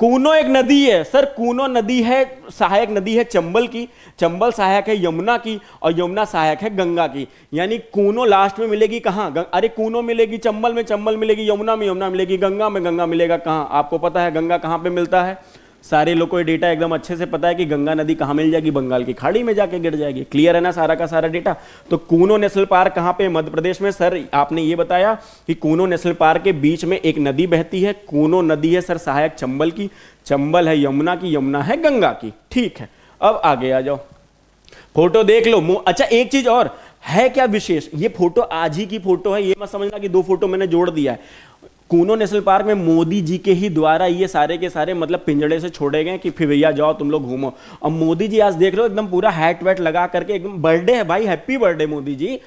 कूनो एक नदी है सर कूनो नदी है सहायक नदी है चंबल की चंबल सहायक है यमुना की और यमुना सहायक है गंगा की यानी कूनो लास्ट में मिलेगी कहाँ अरे कूनो मिलेगी चंबल में चंबल मिलेगी यमुना में यमुना मिलेगी गंगा में गंगा मिलेगा कहाँ आपको पता है गंगा कहाँ पे मिलता है सारे लोग को ये डेटा एकदम अच्छे से पता है कि गंगा नदी कहाँ मिल जाएगी बंगाल की खाड़ी में जाके गिर जाएगी क्लियर है ना सारा का सारा डेटा तो कूनो नेशनल पार्क कहाँ पे मध्य प्रदेश में सर आपने ये बताया कि कूनो नेशनल पार्क के बीच में एक नदी बहती है कूनो नदी है सर सहायक चंबल की चंबल है यमुना की यमुना है गंगा की ठीक है अब आगे आ जाओ फोटो देख लो अच्छा एक चीज और है क्या विशेष ये फोटो आज ही की फोटो है ये मत समझना कि दो फोटो मैंने जोड़ दिया है कूनो नेशनल पार्क में मोदी जी के ही द्वारा ये सारे के सारे मतलब पिंजड़े से छोड़े गए कि फिर भैया जाओ तुम लोग घूमो और मोदी जी आज देख रहे हो एकदम पूरा हैट वैट लगा करके एकदम बर्थडे है भाई हैप्पी बर्थडे मोदी जी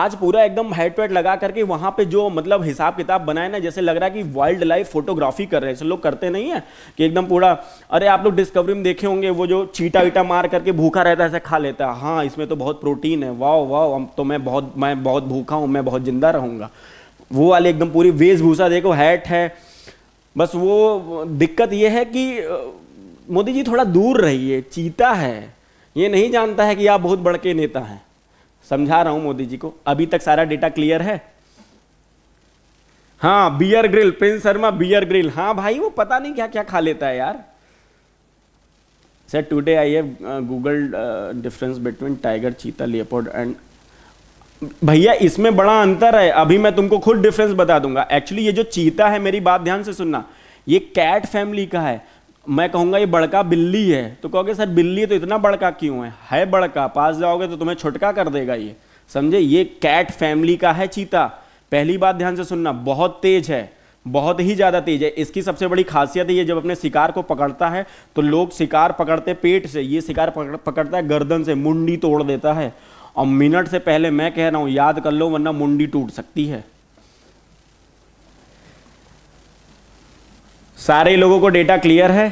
आज पूरा एकदम हैट वेट लगा करके वहाँ पे जो मतलब हिसाब किताब बनाए ना जैसे लग रहा है कि वाइल्ड लाइफ फोटोग्राफी कर रहे हैं लोग करते नहीं है कि एकदम पूरा अरे आप लोग डिस्कवरी में देखे होंगे वो जो चीटा वीटा मार करके भूखा रहता है ऐसे खा लेता है हाँ इसमें तो बहुत प्रोटीन है वाह वाह तो मैं बहुत मैं बहुत भूखा हूँ मैं बहुत जिंदा रहूँगा वो वाले एकदम पूरी वेशभूषा देखो हैट है बस वो दिक्कत ये है कि मोदी जी थोड़ा दूर रहिए चीता है ये नहीं जानता है कि आप बहुत बड़ के नेता हैं समझा रहा हूँ मोदी जी को अभी तक सारा डेटा क्लियर है हाँ Bear Grylls Prince Sharma Bear Grylls हाँ भाई वो पता नहीं क्या क्या खा लेता है यार sir today I have google difference between tiger cheetah leopard and भैया इसमें बड़ा अंतर है अभी मैं तुमको खुद डिफरेंस बता दूंगा एक्चुअली ये जो चीता है मेरी बात ध्यान से सुनना ये कैट फैमिली का है मैं कहूंगा ये बड़का बिल्ली है तो कहोगे सर बिल्ली तो इतना बड़का क्यों है है बड़का पास जाओगे तो तुम्हें छुटका कर देगा ये समझे ये कैट फैमिली का है चीता पहली बात ध्यान से सुनना बहुत तेज है बहुत ही ज़्यादा तेज है इसकी सबसे बड़ी खासियत है ये जब अपने शिकार को पकड़ता है तो लोग शिकार पकड़ते पेट से ये शिकार पकड़ता है गर्दन से मुंडी तोड़ देता है और मिनट से पहले मैं कह रहा हूं याद कर लो वरना मुंडी टूट सकती है सारे लोगों को डेटा क्लियर है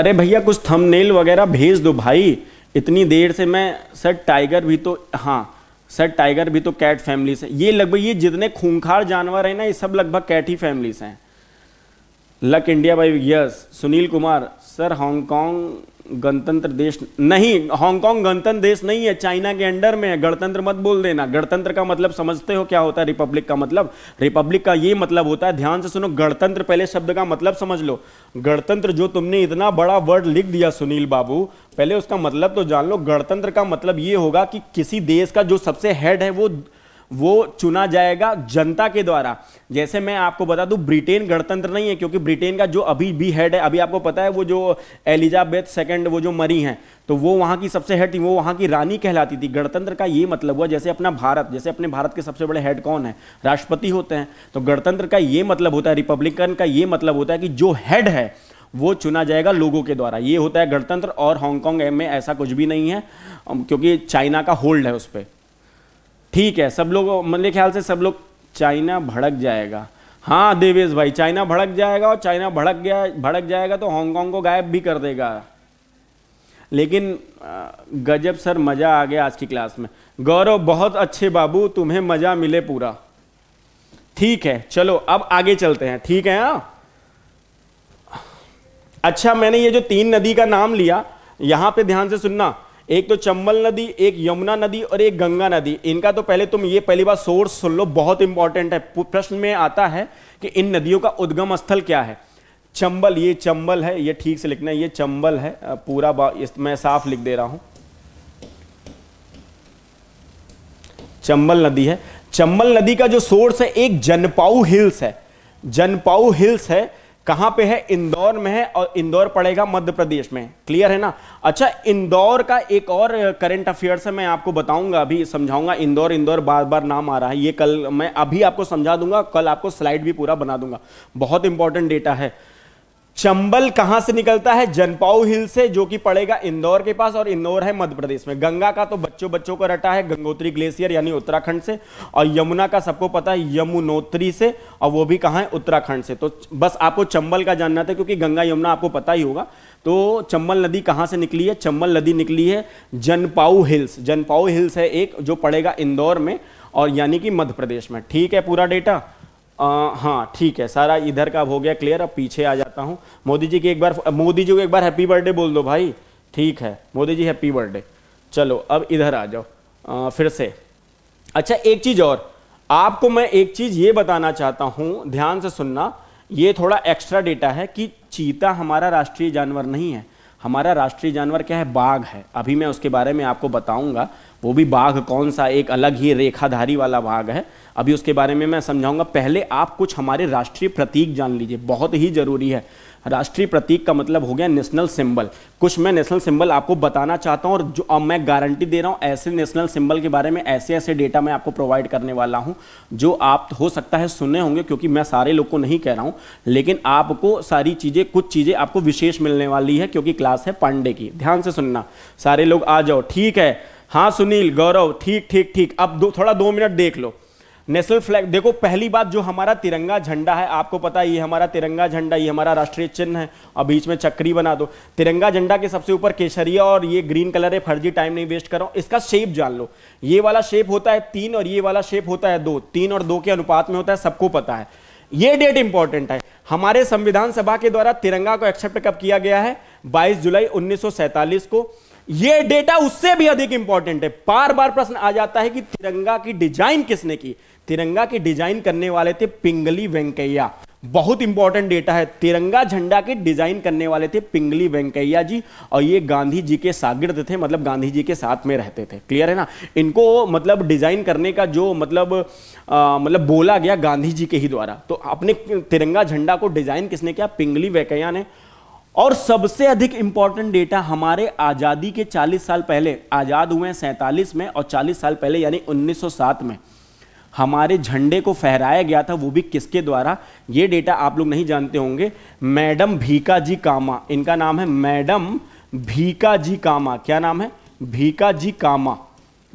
अरे भैया कुछ थंबनेल वगैरह भेज दो भाई इतनी देर से मैं सर टाइगर भी तो हाँ सर टाइगर भी तो कैट फैमिली से ये लगभग ये जितने खूंखार जानवर हैं ना ये सब लगभग कैट ही फैमिली से हैं luck India by yes Sunil Kumar sir Hong Kong गणतंत्र देश नहीं हांगकांग गणतंत्र देश नहीं है चाइना के अंडर में है गणतंत्र मत बोल देना गणतंत्र का मतलब समझते हो क्या होता है रिपब्लिक का मतलब रिपब्लिक का ये मतलब होता है ध्यान से सुनो गणतंत्र पहले शब्द का मतलब समझ लो गणतंत्र जो तुमने इतना बड़ा वर्ड लिख दिया सुनील बाबू पहले उसका मतलब तो जान लो गणतंत्र का मतलब ये होगा कि किसी देश का जो सबसे हेड है वो वो चुना जाएगा जनता के द्वारा जैसे मैं आपको बता दूं ब्रिटेन गणतंत्र नहीं है क्योंकि ब्रिटेन का जो अभी भी हेड है अभी आपको पता है वो जो एलिजाबेथ सेकंड वो जो मरी हैं तो वो वहाँ की सबसे हेड थी वो वहाँ की रानी कहलाती थी गणतंत्र का ये मतलब हुआ जैसे अपना भारत जैसे अपने भारत के सबसे बड़े हेड कौन है राष्ट्रपति होते हैं तो गणतंत्र का ये मतलब होता है रिपब्लिकन का ये मतलब होता है कि जो हेड है वो चुना जाएगा लोगों के द्वारा ये होता है गणतंत्र और हांगकांग में ऐसा कुछ भी नहीं है क्योंकि चाइना का होल्ड है उस पर ठीक है सब लोग मेरे ख्याल से सब लोग चाइना भड़क जाएगा हाँ देवेश भाई चाइना भड़क जाएगा और चाइना भड़क गया भड़क जाएगा तो हांगकांग को गायब भी कर देगा लेकिन गजब सर मज़ा आ गया आज की क्लास में गौरव बहुत अच्छे बाबू तुम्हें मज़ा मिले पूरा ठीक है चलो अब आगे चलते हैं ठीक है हाँ अच्छा मैंने ये जो तीन नदी का नाम लिया यहां पे ध्यान से सुनना एक तो चंबल नदी एक यमुना नदी और एक गंगा नदी इनका तो पहले तुम ये पहली बार सोर्स सुन लो बहुत इंपॉर्टेंट है प्रश्न में आता है कि इन नदियों का उद्गम स्थल क्या है चंबल ये चंबल है ये ठीक से लिखना है ये चंबल है पूरा मैं साफ लिख दे रहा हूं चंबल नदी है चंबल नदी का जो सोर्स है एक जनपाऊ हिल्स है जनपाऊ हिल्स है कहां पे है इंदौर में है और इंदौर पड़ेगा मध्य प्रदेश में क्लियर है ना अच्छा इंदौर का एक और करंट अफेयर्स है मैं आपको बताऊंगा अभी समझाऊंगा इंदौर इंदौर बार बार नाम आ रहा है ये कल मैं अभी आपको समझा दूंगा कल आपको स्लाइड भी पूरा बना दूंगा बहुत इंपॉर्टेंट डेटा है चंबल कहां से निकलता है जनपाऊ हिल से जो कि पड़ेगा इंदौर के पास और इंदौर है मध्य प्रदेश में गंगा का तो बच्चों बच्चों को रटा है गंगोत्री ग्लेशियर यानी उत्तराखंड से और यमुना का सबको पता है यमुनोत्री से और वो भी कहाँ है उत्तराखंड से तो बस आपको चंबल का जानना था क्योंकि गंगा यमुना आपको पता ही होगा तो चंबल नदी कहां से निकली है चंबल नदी निकली है जनपाऊ हिल्स जनपाऊ हिल्स है एक जो पड़ेगा इंदौर में और यानी कि मध्य प्रदेश में ठीक है पूरा डेटा आ, हाँ ठीक है सारा इधर का हो गया क्लियर अब पीछे आ जाता हूँ मोदी जी की एक बार मोदी जी को एक बार हैप्पी बर्थडे बोल दो भाई ठीक है मोदी जी हैप्पी बर्थडे चलो अब इधर आ जाओ आ, फिर से अच्छा एक चीज़ और आपको मैं एक चीज़ ये बताना चाहता हूँ ध्यान से सुनना ये थोड़ा एक्स्ट्रा डेटा है कि चीता हमारा राष्ट्रीय जानवर नहीं है हमारा राष्ट्रीय जानवर क्या है बाघ है अभी मैं उसके बारे में आपको बताऊंगा वो भी बाघ कौन सा एक अलग ही रेखाधारी वाला बाघ है अभी उसके बारे में मैं समझाऊंगा पहले आप कुछ हमारे राष्ट्रीय प्रतीक जान लीजिए बहुत ही ज़रूरी है राष्ट्रीय प्रतीक का मतलब हो गया नेशनल सिंबल कुछ मैं नेशनल सिंबल आपको बताना चाहता हूँ और जो अब मैं गारंटी दे रहा हूँ ऐसे नेशनल सिंबल के बारे में ऐसे ऐसे डेटा मैं आपको प्रोवाइड करने वाला हूँ जो आप हो सकता है सुने होंगे क्योंकि मैं सारे लोग को नहीं कह रहा हूँ लेकिन आपको सारी चीज़ें कुछ चीज़ें आपको विशेष मिलने वाली है क्योंकि क्लास है पांडे की ध्यान से सुनना सारे लोग आ जाओ ठीक है हाँ सुनील गौरव ठीक ठीक ठीक अब दो थोड़ा दो मिनट देख लो नेशनल फ्लैग देखो पहली बात जो हमारा तिरंगा झंडा है आपको पता है ये हमारा तिरंगा झंडा ये हमारा राष्ट्रीय चिन्ह है और बीच में चक्री बना दो तिरंगा झंडा के सबसे ऊपर केसरिया और ये ग्रीन कलर है फर्जी टाइम नहीं वेस्ट कर रहा हूँ इसका शेप जान लो ये वाला शेप होता है तीन और ये वाला शेप होता है दो तीन और दो के अनुपात में होता है सबको पता है ये डेट इंपॉर्टेंट है हमारे संविधान सभा के द्वारा तिरंगा को एक्सेप्ट कब किया गया है बाईस जुलाई उन्नीस को यह डेटा उससे भी अधिक इंपॉर्टेंट है बार बार प्रश्न आ जाता है कि तिरंगा की डिजाइन किसने की तिरंगा की डिजाइन करने वाले थे पिंगली वेंकैया बहुत इंपॉर्टेंट डेटा है तिरंगा झंडा के डिजाइन करने वाले थे पिंगली वेंकैया जी और ये गांधी जी के सागिर्द थे मतलब गांधी जी के साथ में रहते थे क्लियर है ना इनको मतलब डिजाइन करने का जो मतलब आ, मतलब बोला गया गांधी जी के ही द्वारा तो अपने तिरंगा झंडा को डिजाइन किसने किया पिंगली वेंकैया ने और सबसे अधिक इंपॉर्टेंट डेटा हमारे आज़ादी के 40 साल पहले आज़ाद हुए सैंतालीस में और 40 साल पहले यानी 1907 में हमारे झंडे को फहराया गया था वो भी किसके द्वारा ये डेटा आप लोग नहीं जानते होंगे मैडम भीका जी कामा इनका नाम है मैडम भीका जी कामा क्या नाम है भीका जी कामा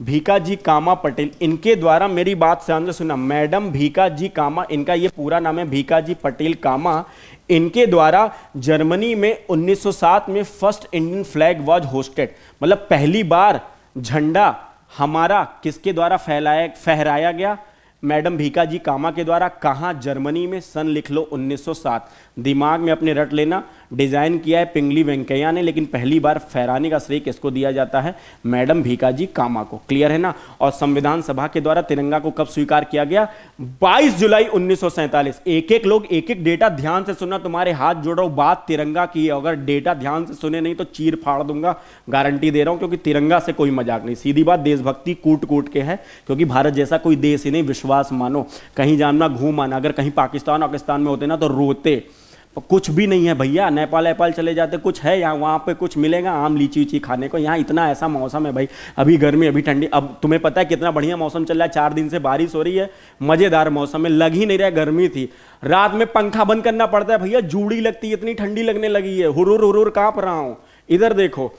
भीका जी कामा पटेल इनके द्वारा मेरी बात से सुना मैडम भीका जी कामा इनका ये पूरा नाम है भीका जी पटेल कामा इनके द्वारा जर्मनी में 1907 में first Indian flag was hosted मतलब पहली बार झंडा हमारा किसके द्वारा फैलाया फहराया गया मैडम भीका जी कामा के द्वारा कहाँ जर्मनी में सन लिख लो 1907 दिमाग में अपने रट लेना डिजाइन किया है पिंगली वेंकैया ने लेकिन पहली बार फहराने का श्रेय किसको दिया जाता है मैडम भीका जी कामा को क्लियर है ना और संविधान सभा के द्वारा तिरंगा को कब स्वीकार किया गया 22 जुलाई उन्नीस एक एक लोग एक एक डेटा ध्यान से सुनना तुम्हारे हाथ जोड़ रहा हूं बात तिरंगा की अगर डेटा ध्यान से सुने नहीं तो चीर फाड़ दूंगा गारंटी दे रहा हूं क्योंकि तिरंगा से कोई मजाक नहीं सीधी बात देशभक्ति कूट कूट के है क्योंकि भारत जैसा कोई देश ही नहीं विश्वास विश्वास मानो कहीं जानना घूम आना अगर कहीं पाकिस्तान पाकिस्तान में होते ना तो रोते कुछ भी नहीं है भैया नेपाल नेपाल चले जाते कुछ है यहाँ वहाँ पे कुछ मिलेगा आम लीची उची खाने को यहाँ इतना ऐसा मौसम है भाई अभी गर्मी अभी ठंडी अब तुम्हें पता है कितना बढ़िया मौसम चल रहा है चार दिन से बारिश हो रही है मज़ेदार मौसम में लग ही नहीं रहा गर्मी थी रात में पंखा बंद करना पड़ता है भैया जूड़ी लगती है इतनी ठंडी लगने लगी है हुरूर हुरूर काँप रहा हूँ इधर देखो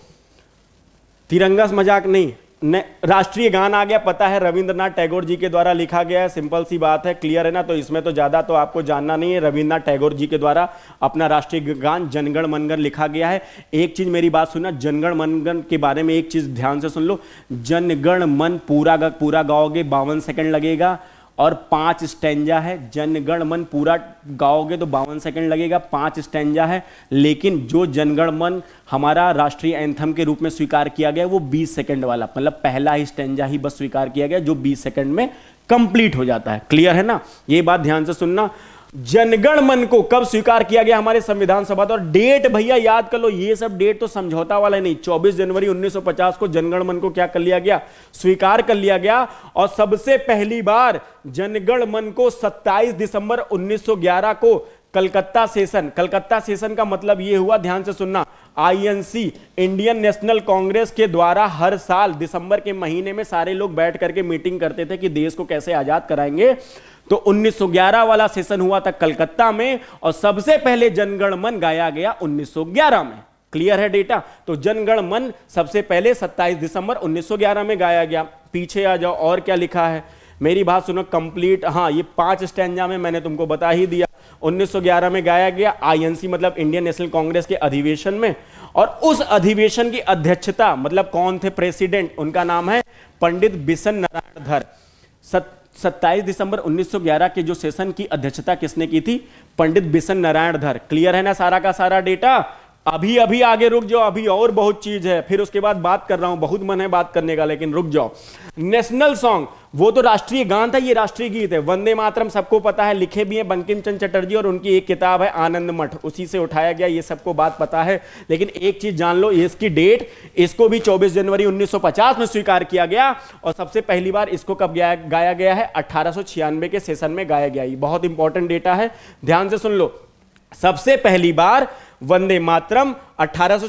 तिरंगा मजाक नहीं राष्ट्रीय गान आ गया पता है रविंद्रनाथ टैगोर जी के द्वारा लिखा गया है सिंपल सी बात है क्लियर है ना तो इसमें तो ज़्यादा तो आपको जानना नहीं है रविंद्रनाथ टैगोर जी के द्वारा अपना राष्ट्रीय गान जनगण मनगण लिखा गया है एक चीज़ मेरी बात सुनना जनगण मनगण के बारे में एक चीज़ ध्यान से सुन लो जनगण मन पूरा पूरा गाओगे बावन सेकेंड लगेगा और पांच स्टेंजा है जनगण मन पूरा गाओगे तो बावन सेकंड लगेगा पांच स्टेंजा है लेकिन जो जनगण मन हमारा राष्ट्रीय एंथम के रूप में स्वीकार किया गया वो बीस सेकंड वाला मतलब पहला ही स्टेंजा ही बस स्वीकार किया गया जो बीस सेकंड में कंप्लीट हो जाता है क्लियर है ना ये बात ध्यान से सुनना जनगण मन को कब स्वीकार किया गया हमारे संविधान सभा और डेट भैया याद कर लो ये सब डेट तो समझौता वाला नहीं 24 जनवरी 1950 को जनगण मन को क्या कर लिया गया स्वीकार कर लिया गया और सबसे पहली बार जनगण मन को 27 दिसंबर 1911 को कलकत्ता सेशन कलकत्ता सेशन का मतलब यह हुआ ध्यान से सुनना आईएनसी इंडियन नेशनल कांग्रेस के द्वारा हर साल दिसंबर के महीने में सारे लोग बैठ करके मीटिंग करते थे कि देश को कैसे आजाद कराएंगे तो 1911 वाला सेशन हुआ था कलकत्ता में और सबसे पहले जनगण मन गाया गया 1911 में क्लियर है डेटा तो जनगण मन सबसे पहले 27 दिसंबर 1911 में गाया गया पीछे आ जाओ और क्या लिखा है मेरी बात सुनो कंप्लीट हाँ ये पांच स्टैंडा में मैंने तुमको बता ही दिया 1911 में गाया गया आईएनसी मतलब इंडियन नेशनल कांग्रेस के अधिवेशन में और उस अधिवेशन की अध्यक्षता मतलब कौन थे प्रेसिडेंट उनका नाम है पंडित बिशन नारायण धर 27 दिसंबर 1911 के जो सेशन की अध्यक्षता किसने की थी पंडित बिशन नारायण धर क्लियर है ना सारा का सारा डेटा अभी अभी आगे रुक जाओ अभी और बहुत चीज है फिर उसके बाद बात कर रहा हूं बहुत मन है बात करने का लेकिन रुक जाओ नेशनल सॉन्ग वो तो राष्ट्रीय गान था ये राष्ट्रीय गीत है वंदे मातरम सबको पता है लिखे भी हैं बंकिम चंद चटर्जी और उनकी एक किताब है आनंद मठ उसी से उठाया गया ये सबको बात पता है लेकिन एक चीज जान लो इसकी डेट इसको भी 24 जनवरी 1950 में स्वीकार किया गया और सबसे पहली बार इसको कब गया, गाया गया है अठारह के सेशन में गाया गया ये बहुत इंपॉर्टेंट डेटा है ध्यान से सुन लो सबसे पहली बार वंदे मातरम अठारह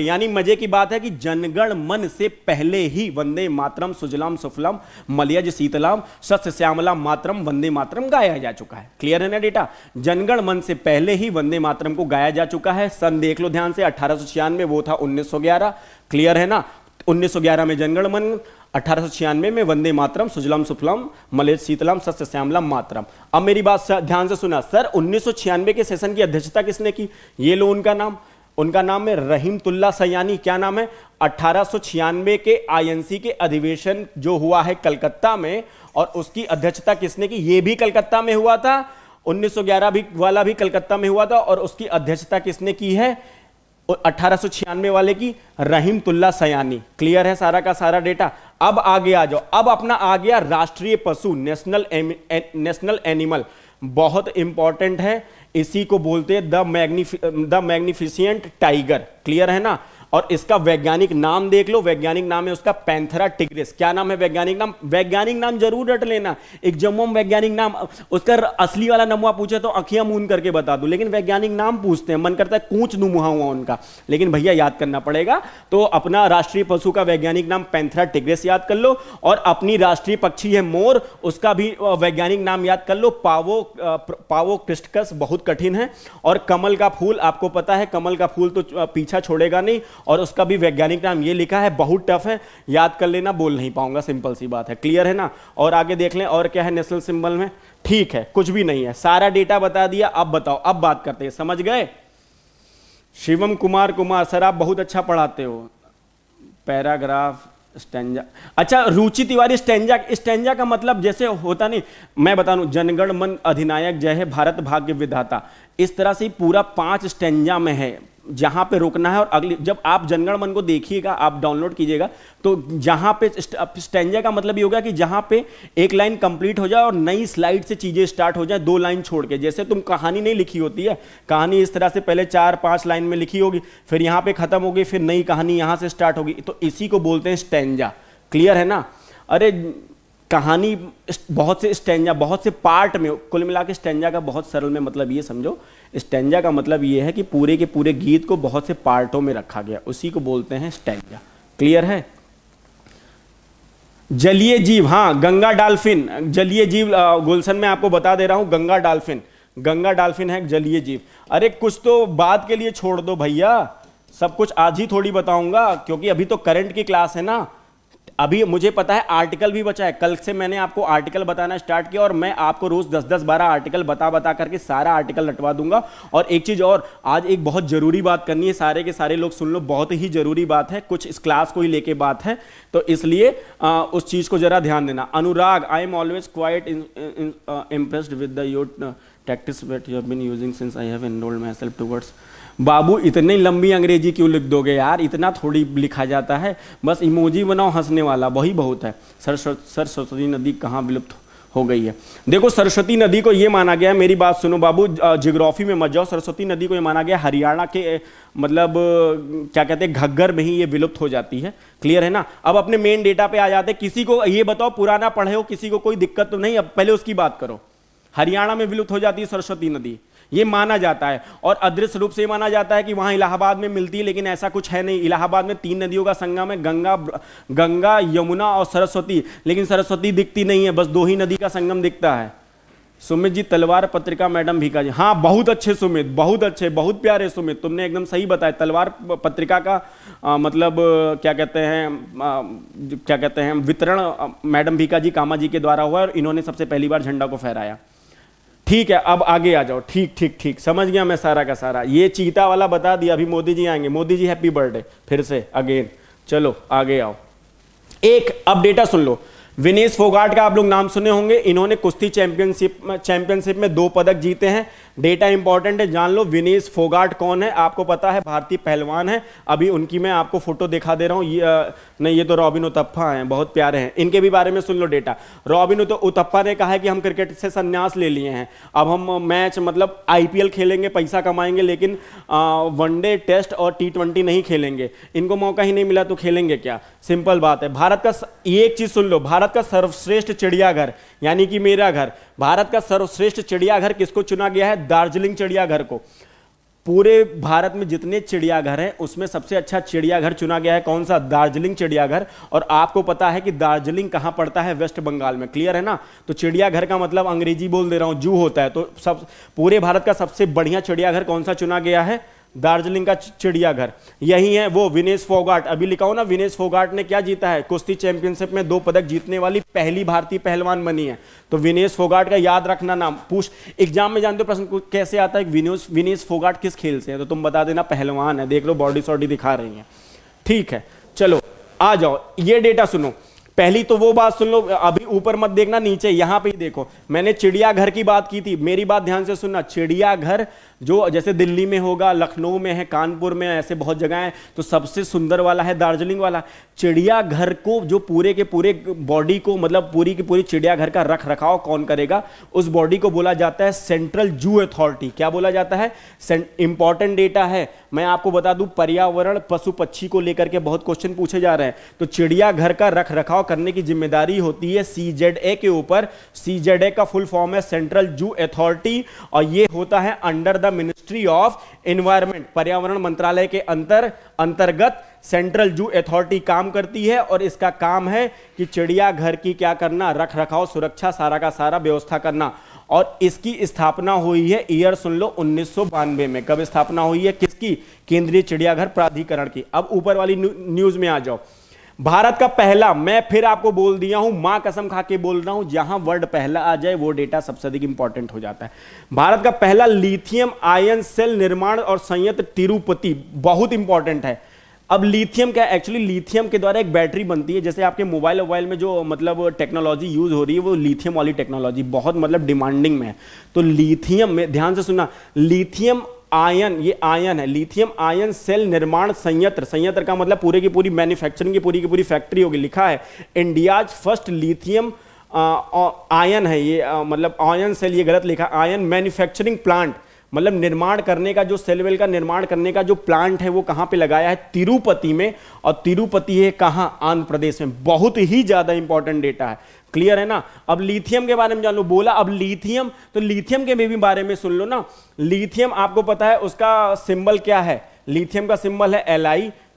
यानी मजे की बात है कि जनगण मन से पहले ही वंदे मातरम सुजलाम सुफलाम मलयज शीतलाम सस्य श्यामला मातरम वंदे मातरम गाया जा चुका है क्लियर है ना डेटा जनगण मन से पहले ही वंदे मातरम को गाया जा चुका है सन देख लो ध्यान से अठारह वो था उन्नीस क्लियर है ना 1911 में जनगण मन अठारह में वंदे मातरम सुजलम सुफलम मलेज शीतलम सस्य श्यामलम मातरम अब मेरी बात ध्यान से सुना सर उन्नीस के सेशन की अध्यक्षता किसने की ये लो उनका नाम उनका नाम है रहीमतुल्ला सयानी क्या नाम है अठारह के आईएनसी के अधिवेशन जो हुआ है कलकत्ता में और उसकी अध्यक्षता किसने की ये भी कलकत्ता में हुआ था 1911 भी वाला भी कलकत्ता में हुआ था और उसकी अध्यक्षता किसने की है और अठारह वाले की रहीमतुल्ला सयानी क्लियर है सारा का सारा डेटा अब आगे आ जाओ अब अपना आ गया राष्ट्रीय पशु national M, A, national animal बहुत इंपॉर्टेंट है इसी को बोलते हैं the magnifi the magnificent tiger clear है ना और इसका वैज्ञानिक नाम देख लो वैज्ञानिक नाम है उसका पैंथरा टिग्रिस क्या नाम है वैज्ञानिक नाम वैज्ञानिक नाम जरूर रट लेना एक जम्मू वैज्ञानिक नाम उसका असली वाला नमुआ पूछे तो अखियां मून करके बता दू लेकिन वैज्ञानिक नाम पूछते हैं मन करता है कूच नुमुहा हुआ उनका लेकिन भैया याद करना पड़ेगा तो अपना राष्ट्रीय पशु का वैज्ञानिक नाम पैंथरा टिग्रिस याद कर लो और अपनी राष्ट्रीय पक्षी है मोर उसका भी वैज्ञानिक नाम याद कर लो पावो पावो क्रिस्टकस बहुत कठिन है और कमल का फूल आपको पता है कमल का फूल तो पीछा छोड़ेगा नहीं और उसका भी वैज्ञानिक नाम ये लिखा है बहुत टफ है याद कर लेना बोल नहीं पाऊंगा सिंपल सी बात है क्लियर है ना और आगे देख लें और क्या है नेशनल सिंबल में ठीक है कुछ भी नहीं है सारा डेटा बता दिया अब बताओ अब बात करते हैं समझ गए शिवम कुमार कुमार सर आप बहुत अच्छा पढ़ाते हो पैराग्राफ स्टेंजा अच्छा रुचि तिवारी स्टेंजा स्टेंजा का मतलब जैसे होता नहीं मैं बता दू जनगण मन अधिनायक जय है भारत भाग्य विधाता इस तरह से पूरा पांच स्टेंजा में है जहां पे रोकना है और अगली जब आप जनगण मन को देखिएगा आप डाउनलोड कीजिएगा तो जहाँ पे स्टेंजा का मतलब ये होगा कि जहाँ पे एक लाइन कंप्लीट हो जाए और नई स्लाइड से चीज़ें स्टार्ट हो जाए दो लाइन छोड़ के जैसे तुम कहानी नहीं लिखी होती है कहानी इस तरह से पहले चार पाँच लाइन में लिखी होगी फिर यहाँ पर ख़त्म होगी फिर नई कहानी यहाँ से स्टार्ट होगी तो इसी को बोलते हैं स्टेंजा क्लियर है ना अरे कहानी बहुत से स्टेंजा बहुत से पार्ट में कुल मिला के स्टेंजा का बहुत सरल में मतलब ये समझो स्टेंजा का मतलब ये है कि पूरे के पूरे गीत को बहुत से पार्टों में रखा गया उसी को बोलते हैं स्टेंजा क्लियर है जलीय जीव हाँ गंगा डाल्फिन जलीय जीव गुलशन में आपको बता दे रहा हूं गंगा डाल्फिन गंगा डाल्फिन है जलीय जीव अरे कुछ तो बाद के लिए छोड़ दो भैया सब कुछ आज ही थोड़ी बताऊंगा क्योंकि अभी तो करंट की क्लास है ना अभी मुझे पता है आर्टिकल भी बचा है कल से मैंने आपको आर्टिकल बताना स्टार्ट किया और मैं आपको रोज दस दस बारह आर्टिकल बता बता करके सारा आर्टिकल लटवा दूंगा और एक चीज और आज एक बहुत जरूरी बात करनी है सारे के सारे लोग सुन लो बहुत ही जरूरी बात है कुछ इस क्लास को ही लेके बात है तो इसलिए आ, उस चीज को जरा ध्यान देना Anurag I am always quite impressed with the your tactics what you have been using since I have enrolled my self towards बाबू इतनी लंबी अंग्रेजी क्यों लिख दोगे यार इतना थोड़ी लिखा जाता है बस इमोजी बनाओ हंसने वाला वही बहुत है सर सरस्वती नदी कहाँ विलुप्त हो गई है देखो सरस्वती नदी को ये माना गया मेरी बात सुनो बाबू जियोग्राफी में मत जाओ सरस्वती नदी को ये माना गया हरियाणा के मतलब क्या कहते हैं घग्गर में ही ये विलुप्त हो जाती है क्लियर है ना अब अपने मेन डेटा पे आ जाते किसी को ये बताओ पुराना पढ़े हो किसी को कोई दिक्कत तो नहीं अब पहले उसकी बात करो हरियाणा में विलुप्त हो जाती है सरस्वती नदी ये माना जाता है और अदृश्य रूप से माना जाता है कि वहां इलाहाबाद में मिलती है लेकिन ऐसा कुछ है नहीं इलाहाबाद में तीन नदियों का संगम है गंगा गंगा यमुना और सरस्वती लेकिन सरस्वती दिखती नहीं है बस दो ही नदी का संगम दिखता है सुमित जी तलवार पत्रिका मैडम भीका जी हाँ बहुत अच्छे सुमित बहुत अच्छे बहुत प्यारे सुमित तुमने एकदम सही बताया तलवार पत्रिका का आ, मतलब क्या कहते हैं क्या कहते हैं वितरण मैडम भीका जी कामा जी के द्वारा हुआ और इन्होंने सबसे पहली बार झंडा को फहराया ठीक है अब आगे आ जाओ ठीक ठीक ठीक समझ गया मैं सारा का सारा ये चीता वाला बता दिया अभी मोदी जी आएंगे मोदी जी हैप्पी बर्थडे फिर से अगेन चलो आगे आओ एक अब डेटा सुन लो विनेश फोगाट का आप लोग नाम सुने होंगे इन्होंने कुश्ती चैंपियनशिप चैंपियनशिप में दो पदक जीते हैं डेटा इंपॉर्टेंट है जान लो विनेश फोगाट कौन है आपको पता है भारतीय पहलवान है अभी उनकी मैं आपको फोटो दिखा दे रहा हूँ ये आ, नहीं ये तो रॉबिन उतप्पा हैं बहुत प्यारे हैं इनके भी बारे में सुन लो डेटा रॉबिन उतप्पा ने कहा है कि हम क्रिकेट से संन्यास ले लिए हैं अब हम मैच मतलब आई खेलेंगे पैसा कमाएंगे लेकिन वनडे टेस्ट और टी नहीं खेलेंगे इनको मौका ही नहीं मिला तो खेलेंगे क्या सिंपल बात है भारत का एक चीज़ सुन लो भारत भारत का सर्वश्रेष्ठ चिड़ियाघर यानी कि मेरा घर भारत का सर्वश्रेष्ठ चिड़ियाघर किसको चुना गया है दार्जिलिंग चिड़ियाघर को पूरे भारत में जितने चिड़ियाघर हैं उसमें सबसे अच्छा चिड़ियाघर चुना गया है कौन सा दार्जिलिंग चिड़ियाघर और आपको पता है कि दार्जिलिंग कहाँ पड़ता है वेस्ट बंगाल में क्लियर है ना तो चिड़ियाघर का मतलब अंग्रेजी बोल दे रहा हूँ जू होता है तो सब पूरे भारत का सबसे बढ़िया चिड़ियाघर कौन सा चुना गया है दार्जिलिंग का चिड़ियाघर यही है वो विनेश फोगाट अभी लिखा हो ना विनेश फोगाट ने क्या जीता है कुश्ती चैंपियनशिप में दो पदक जीतने वाली पहली भारतीय पहलवान बनी है तो विनेश फोगाट का याद रखना नाम पूछ एग्जाम में जानते हो प्रश्न कैसे आता है विनेश विनेश फोगाट किस खेल से है तो तुम बता देना पहलवान है देख लो बॉडी सॉडी दिखा रही है ठीक है चलो आ जाओ ये डेटा सुनो पहली तो वो बात सुन लो अभी ऊपर मत देखना नीचे यहां पे ही देखो मैंने चिड़ियाघर की बात की थी मेरी बात ध्यान से सुनना चिड़ियाघर जो जैसे दिल्ली में होगा लखनऊ में है कानपुर में ऐसे बहुत जगह है तो सबसे सुंदर वाला है दार्जिलिंग वाला चिड़ियाघर को जो पूरे के पूरे बॉडी को मतलब पूरी की पूरी चिड़ियाघर का रख रखाव कौन करेगा उस बॉडी को बोला जाता है सेंट्रल जू अथॉरिटी क्या बोला जाता है इंपॉर्टेंट डेटा है मैं आपको बता दू पर्यावरण पशु पक्षी को लेकर के बहुत क्वेश्चन पूछे जा रहे हैं तो चिड़ियाघर का रख रखाव करने की जिम्मेदारी होती है सी के ऊपर सी का फुल फॉर्म है सेंट्रल जू अथॉरिटी और ये होता है under the ministry of environment पर्यावरण मंत्रालय के अंतर अंतर्गत सेंट्रल जू अथॉरिटी काम करती है और इसका काम है कि चिड़ियाघर की क्या करना रख रखाव सुरक्षा सारा का सारा व्यवस्था करना और इसकी स्थापना हुई है ईयर सुन लो उन्नीस में कब स्थापना हुई है किसकी केंद्रीय चिड़ियाघर प्राधिकरण की अब ऊपर वाली न्यूज में आ जाओ भारत का पहला मैं फिर आपको बोल दिया हूं मां कसम खा के बोल रहा हूं जहां वर्ड पहला आ जाए वो डेटा सबसे अधिक इंपॉर्टेंट हो जाता है भारत का पहला लिथियम आयन सेल निर्माण और संयंत्र तिरुपति बहुत इंपॉर्टेंट है अब लिथियम क्या एक्चुअली लिथियम के द्वारा एक बैटरी बनती है जैसे आपके मोबाइल वोबाइल में जो मतलब टेक्नोलॉजी यूज हो रही है वो लिथियम वाली टेक्नोलॉजी बहुत मतलब डिमांडिंग में है तो लिथियम में ध्यान से सुना लिथियम आयन ये आयन है लिथियम आयन सेल निर्माण संयंत्र संयंत्र का मतलब पूरे की पूरी मैन्युफैक्चरिंग की पूरी की पूरी फैक्ट्री होगी लिखा है इंडियाज फर्स्ट लिथियम आयन है ये आ, मतलब आयन सेल ये गलत लिखा आयन मैन्युफैक्चरिंग प्लांट मतलब निर्माण करने का जो सेलवेल का निर्माण करने का जो प्लांट है वो कहाँ पे लगाया है तिरुपति में और तिरुपति है कहाँ आंध्र प्रदेश में बहुत ही ज़्यादा इंपॉर्टेंट डेटा है क्लियर है ना अब लिथियम के बारे में जान लो बोला अब लिथियम तो लिथियम के भी बारे में सुन लो ना लिथियम आपको पता है उसका सिंबल क्या है लिथियम का सिंबल है एल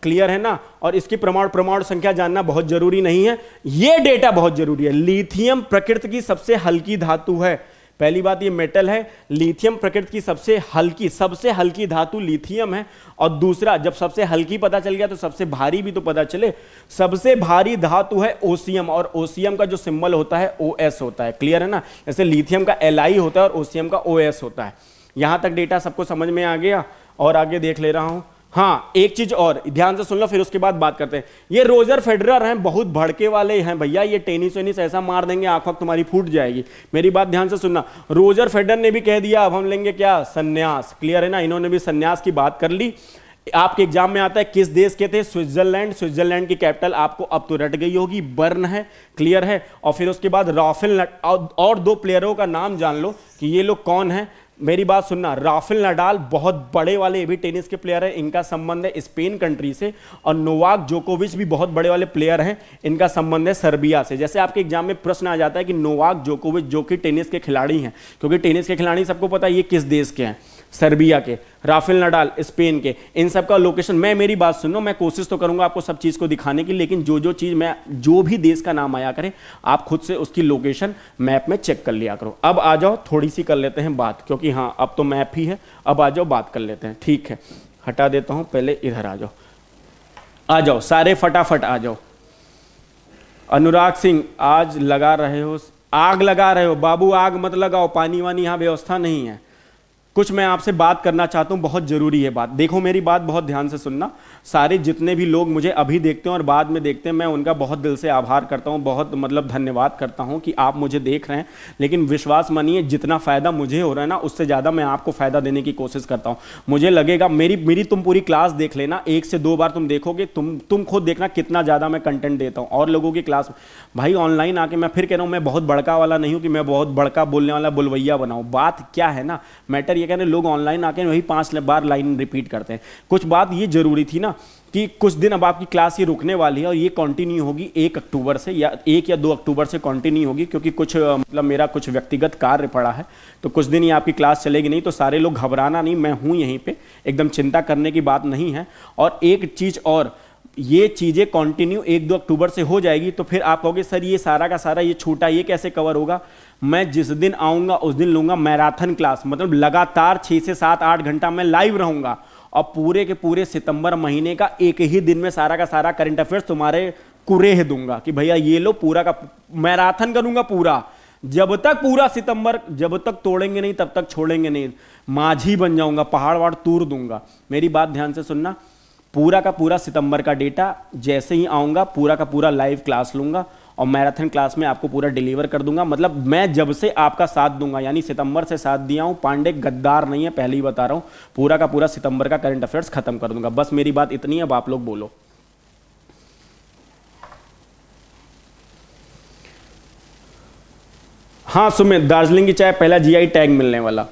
क्लियर है ना और इसकी प्रमाण प्रमाण संख्या जानना बहुत जरूरी नहीं है यह डेटा बहुत जरूरी है लिथियम प्रकृति की सबसे हल्की धातु है पहली बात ये मेटल है लिथियम प्रकृति की सबसे हल्की सबसे हल्की धातु लिथियम है और दूसरा जब सबसे हल्की पता चल गया तो सबसे भारी भी तो पता चले सबसे भारी धातु है ओसियम और ओसियम का जो सिंबल होता है ओ होता है क्लियर है ना जैसे लिथियम का एल होता है और ओसियम का ओ होता है यहां तक डेटा सबको समझ में आ गया और आगे देख ले रहा हूँ हाँ एक चीज और ध्यान से सुन लो फिर उसके बाद बात करते हैं ये रोजर फेडरर हैं बहुत भड़के वाले हैं भैया ये टेनिस वेनिस ऐसा मार देंगे आंख वक्त तुम्हारी फूट जाएगी मेरी बात ध्यान से सुनना रोजर फेडरर ने भी कह दिया अब हम लेंगे क्या संन्यास क्लियर है ना इन्होंने भी संन्यास की बात कर ली आपके एग्जाम में आता है किस देश के थे स्विट्जरलैंड स्विट्जरलैंड की कैपिटल आपको अब तो रट गई होगी बर्न है क्लियर है और फिर उसके बाद राफेल और दो प्लेयरों का नाम जान लो कि ये लोग कौन है मेरी बात सुनना राफेल नडाल बहुत बड़े वाले भी टेनिस के प्लेयर हैं इनका संबंध है स्पेन कंट्री से और नोवाक जोकोविच भी बहुत बड़े वाले प्लेयर हैं इनका संबंध है सर्बिया से जैसे आपके एग्जाम में प्रश्न आ जाता है कि नोवाक जोकोविच जो कि टेनिस के खिलाड़ी हैं क्योंकि टेनिस के खिलाड़ी सबको पता है ये किस देश के हैं सर्बिया के राफेल नडाल स्पेन के इन सब का लोकेशन मैं मेरी बात सुन लो मैं कोशिश तो करूंगा आपको सब चीज़ को दिखाने की लेकिन जो जो चीज़ मैं जो भी देश का नाम आया करे आप खुद से उसकी लोकेशन मैप में चेक कर लिया करो अब आ जाओ थोड़ी सी कर लेते हैं बात क्योंकि हाँ अब तो मैप ही है अब आ जाओ बात कर लेते हैं ठीक है हटा देता हूँ पहले इधर आ जाओ आ जाओ सारे फटाफट आ जाओ अनुराग सिंह आज लगा रहे हो आग लगा रहे हो बाबू आग मत लगाओ पानी वानी यहाँ व्यवस्था नहीं है कुछ मैं आपसे बात करना चाहता हूँ बहुत ज़रूरी है बात देखो मेरी बात बहुत ध्यान से सुनना सारे जितने भी लोग मुझे अभी देखते हैं और बाद में देखते हैं मैं उनका बहुत दिल से आभार करता हूँ बहुत मतलब धन्यवाद करता हूँ कि आप मुझे देख रहे हैं लेकिन विश्वास मानिए जितना फ़ायदा मुझे हो रहा है ना उससे ज़्यादा मैं आपको फ़ायदा देने की कोशिश करता हूँ मुझे लगेगा मेरी मेरी तुम पूरी क्लास देख लेना एक से दो बार तुम देखोगे तुम तुम खुद देखना कितना ज़्यादा मैं कंटेंट देता हूँ और लोगों की क्लास भाई ऑनलाइन आके मैं फिर कह रहा हूँ मैं बहुत बड़का वाला नहीं हूँ कि मैं बहुत बड़का बोलने वाला बुलवैया बनाऊँ बात क्या है ना मैटर ये कह रहे लोग ऑनलाइन आके वही पांच बार लाइन रिपीट करते हैं कुछ बात ये जरूरी थी ना कि कुछ दिन अब आपकी क्लास ही रुकने वाली है और ये कंटिन्यू होगी एक अक्टूबर से या एक या दो अक्टूबर से कंटिन्यू होगी क्योंकि कुछ मतलब मेरा कुछ व्यक्तिगत कार्य पड़ा है तो कुछ दिन ये आपकी क्लास चलेगी नहीं तो सारे लोग घबराना नहीं मैं हूँ यहीं पे एकदम चिंता करने की बात नहीं है और एक चीज़ और ये चीज़ें कंटिन्यू एक दो अक्टूबर से हो जाएगी तो फिर आप कहोगे सर ये सारा का सारा ये छूटा ये कैसे कवर होगा मैं जिस दिन आऊँगा उस दिन लूँगा मैराथन क्लास मतलब लगातार छः से सात आठ घंटा मैं लाइव रहूँगा और पूरे के पूरे सितंबर महीने का एक ही दिन में सारा का सारा करंट अफेयर्स तुम्हारे कुरेह दूंगा कि भैया ये लो पूरा का मैराथन करूंगा पूरा जब तक पूरा सितंबर जब तक तोड़ेंगे नहीं तब तक छोड़ेंगे नहीं माझी बन जाऊंगा पहाड़ वहाड़ तूर दूंगा मेरी बात ध्यान से सुनना पूरा का पूरा सितंबर का डेटा जैसे ही आऊंगा पूरा का पूरा लाइव क्लास लूंगा और मैराथन क्लास में आपको पूरा डिलीवर कर दूंगा मतलब मैं जब से आपका साथ दूंगा यानी सितंबर से साथ दिया हूं पांडे गद्दार नहीं है पहले ही बता रहा हूं पूरा का पूरा सितंबर का करंट अफेयर्स खत्म कर दूंगा बस मेरी बात इतनी है अब आप लोग बोलो हां सुमित दार्जिलिंग की चाय पहला जीआई टैग मिलने वाला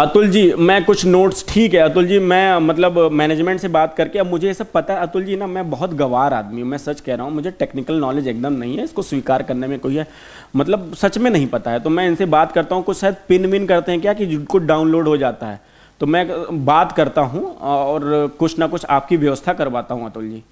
अतुल जी मैं कुछ नोट्स ठीक है अतुल जी मैं मतलब मैनेजमेंट से बात करके अब मुझे ये सब पता है अतुल जी ना मैं बहुत गवार आदमी हूँ मैं सच कह रहा हूँ मुझे टेक्निकल नॉलेज एकदम नहीं है इसको स्वीकार करने में कोई है मतलब सच में नहीं पता है तो मैं इनसे बात करता हूँ कुछ शायद पिन विन करते हैं क्या कि जिनको डाउनलोड हो जाता है तो मैं बात करता हूँ और कुछ ना कुछ आपकी व्यवस्था करवाता हूँ अतुल जी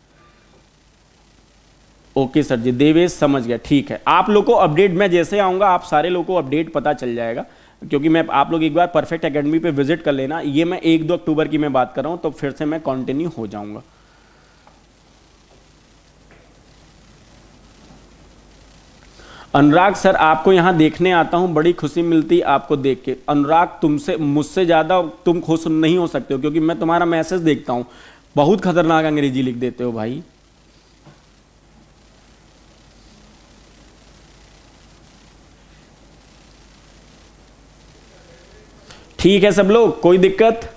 ओके सर जी देवेश समझ गया ठीक है आप लोग को अपडेट मैं जैसे आऊँगा आप सारे लोग को अपडेट पता चल जाएगा क्योंकि मैं आप लोग एक बार परफेक्ट अकेडमी पे विजिट कर लेना ये मैं एक दो अक्टूबर की मैं बात कर रहा हूँ तो फिर से मैं कंटिन्यू हो जाऊँगा अनुराग सर आपको यहाँ देखने आता हूँ बड़ी खुशी मिलती आपको देख के अनुराग तुमसे मुझसे ज़्यादा तुम खुश नहीं हो सकते हो क्योंकि मैं तुम्हारा मैसेज देखता हूँ बहुत खतरनाक अंग्रेजी लिख देते हो भाई ठीक है सब लोग कोई दिक्कत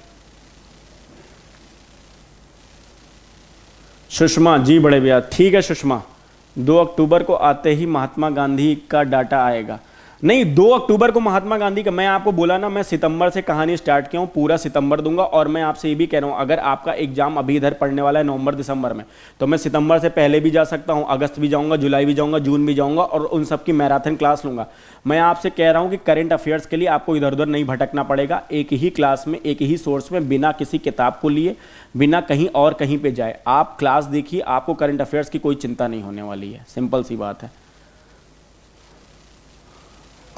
सुषमा जी बड़े भैया ठीक है सुषमा दो अक्टूबर को आते ही महात्मा गांधी का डाटा आएगा नहीं दो अक्टूबर को महात्मा गांधी का मैं आपको बोला ना मैं सितंबर से कहानी स्टार्ट किया हूँ पूरा सितंबर दूंगा और मैं आपसे ये भी कह रहा हूँ अगर आपका एग्जाम अभी इधर पढ़ने वाला है नवंबर दिसंबर में तो मैं सितंबर से पहले भी जा सकता हूँ अगस्त भी जाऊँगा जुलाई भी जाऊँगा जून भी जाऊँगा और उन सबकी मैराथन क्लास लूँगा मैं आपसे कह रहा हूँ कि करंट अफेयर्स के लिए आपको इधर उधर नहीं भटकना पड़ेगा एक ही क्लास में एक ही सोर्स में बिना किसी किताब को लिए बिना कहीं और कहीं पर जाए आप क्लास देखिए आपको करंट अफेयर्स की कोई चिंता नहीं होने वाली है सिंपल सी बात है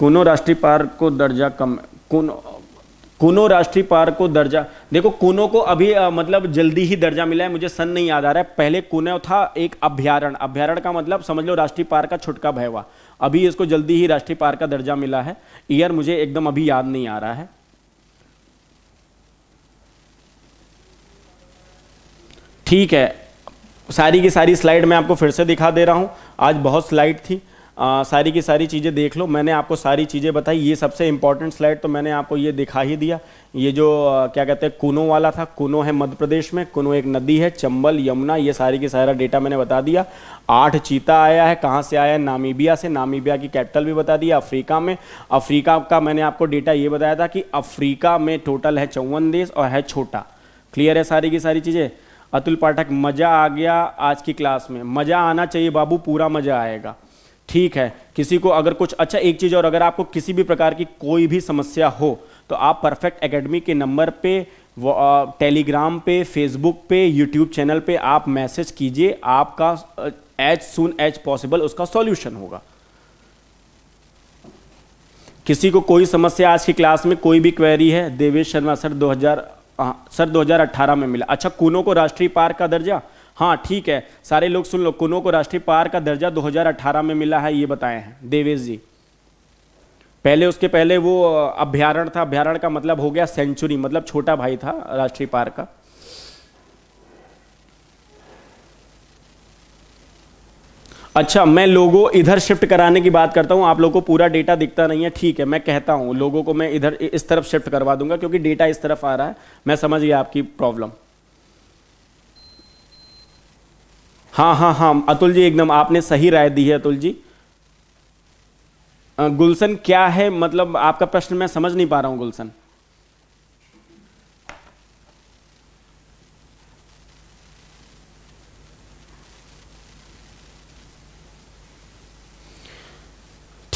कोनो राष्ट्रीय पार्क को दर्जा कम कोनो कुनो राष्ट्रीय पार्क को दर्जा देखो कुनो को अभी आ, मतलब जल्दी ही दर्जा मिला है मुझे सन नहीं याद आ रहा है पहले कुनो था एक अभ्यारण अभ्यारण का मतलब समझ लो राष्ट्रीय पार्क का छुटका भयवा अभी इसको जल्दी ही राष्ट्रीय पार्क का दर्जा मिला है ईयर मुझे एकदम अभी याद नहीं आ रहा है ठीक है सारी की सारी स्लाइड मैं आपको फिर से दिखा दे रहा हूं आज बहुत स्लाइड थी आ, सारी की सारी चीज़ें देख लो मैंने आपको सारी चीज़ें बताई ये सबसे इम्पॉर्टेंट स्लाइड तो मैंने आपको ये दिखा ही दिया ये जो क्या कहते हैं कुनो वाला था कुनो है मध्य प्रदेश में कुनो एक नदी है चंबल यमुना ये सारी की सारा डेटा मैंने बता दिया आठ चीता आया है कहाँ से आया है नामीबिया से नामीबिया की कैपिटल भी बता दिया अफ्रीका में अफ्रीका का मैंने आपको डेटा ये बताया था कि अफ्रीका में टोटल है चौवन देश और है छोटा क्लियर है सारी की सारी चीज़ें अतुल पाठक मज़ा आ गया आज की क्लास में मज़ा आना चाहिए बाबू पूरा मज़ा आएगा ठीक है किसी को अगर कुछ अच्छा एक चीज़ और अगर आपको किसी भी प्रकार की कोई भी समस्या हो तो आप परफेक्ट एकेडमी के नंबर पे टेलीग्राम पे फेसबुक पे यूट्यूब चैनल पे आप मैसेज कीजिए आपका एज सुन एज पॉसिबल उसका सॉल्यूशन होगा किसी को कोई समस्या आज की क्लास में कोई भी क्वेरी है देवेश शर्मा सर 2000 आ, सर 2018 में मिला अच्छा कूनो को राष्ट्रीय पार्क का दर्जा हाँ ठीक है सारे लोग सुन लो कुनो को राष्ट्रीय पार्क का दर्जा 2018 में मिला है ये बताए हैं देवेश जी पहले उसके पहले वो अभ्यारण था अभ्यारण का मतलब हो गया सेंचुरी मतलब छोटा भाई था राष्ट्रीय पार्क का अच्छा मैं लोगों इधर शिफ्ट कराने की बात करता हूं आप लोगों को पूरा डेटा दिखता नहीं है ठीक है मैं कहता हूं लोगों को मैं इधर इस तरफ शिफ्ट करवा दूंगा क्योंकि डेटा इस तरफ आ रहा है मैं समझ गया आपकी प्रॉब्लम हाँ हाँ हाँ अतुल जी एकदम आपने सही राय दी है अतुल जी गुलशन क्या है मतलब आपका प्रश्न मैं समझ नहीं पा रहा हूं गुलशन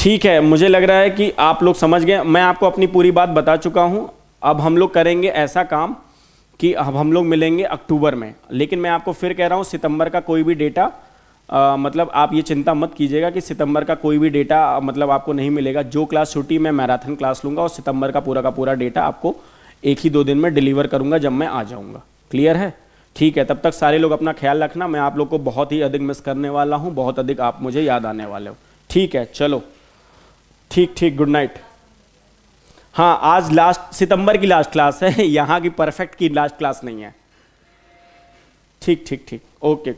ठीक है मुझे लग रहा है कि आप लोग समझ गए मैं आपको अपनी पूरी बात बता चुका हूं अब हम लोग करेंगे ऐसा काम कि अब हम लोग मिलेंगे अक्टूबर में लेकिन मैं आपको फिर कह रहा हूँ सितंबर का कोई भी डेटा आ, मतलब आप ये चिंता मत कीजिएगा कि सितंबर का कोई भी डेटा मतलब आपको नहीं मिलेगा जो क्लास छुट्टी मैं मैराथन क्लास लूँगा और सितंबर का पूरा का पूरा डेटा आपको एक ही दो दिन में डिलीवर करूँगा जब मैं आ जाऊँगा क्लियर है ठीक है तब तक सारे लोग अपना ख्याल रखना मैं आप लोग को बहुत ही अधिक मिस करने वाला हूँ बहुत अधिक आप मुझे याद आने वाले हो ठीक है चलो ठीक ठीक गुड नाइट हाँ आज लास्ट सितंबर की लास्ट क्लास है यहाँ की परफेक्ट की लास्ट क्लास नहीं है ठीक ठीक ठीक ओके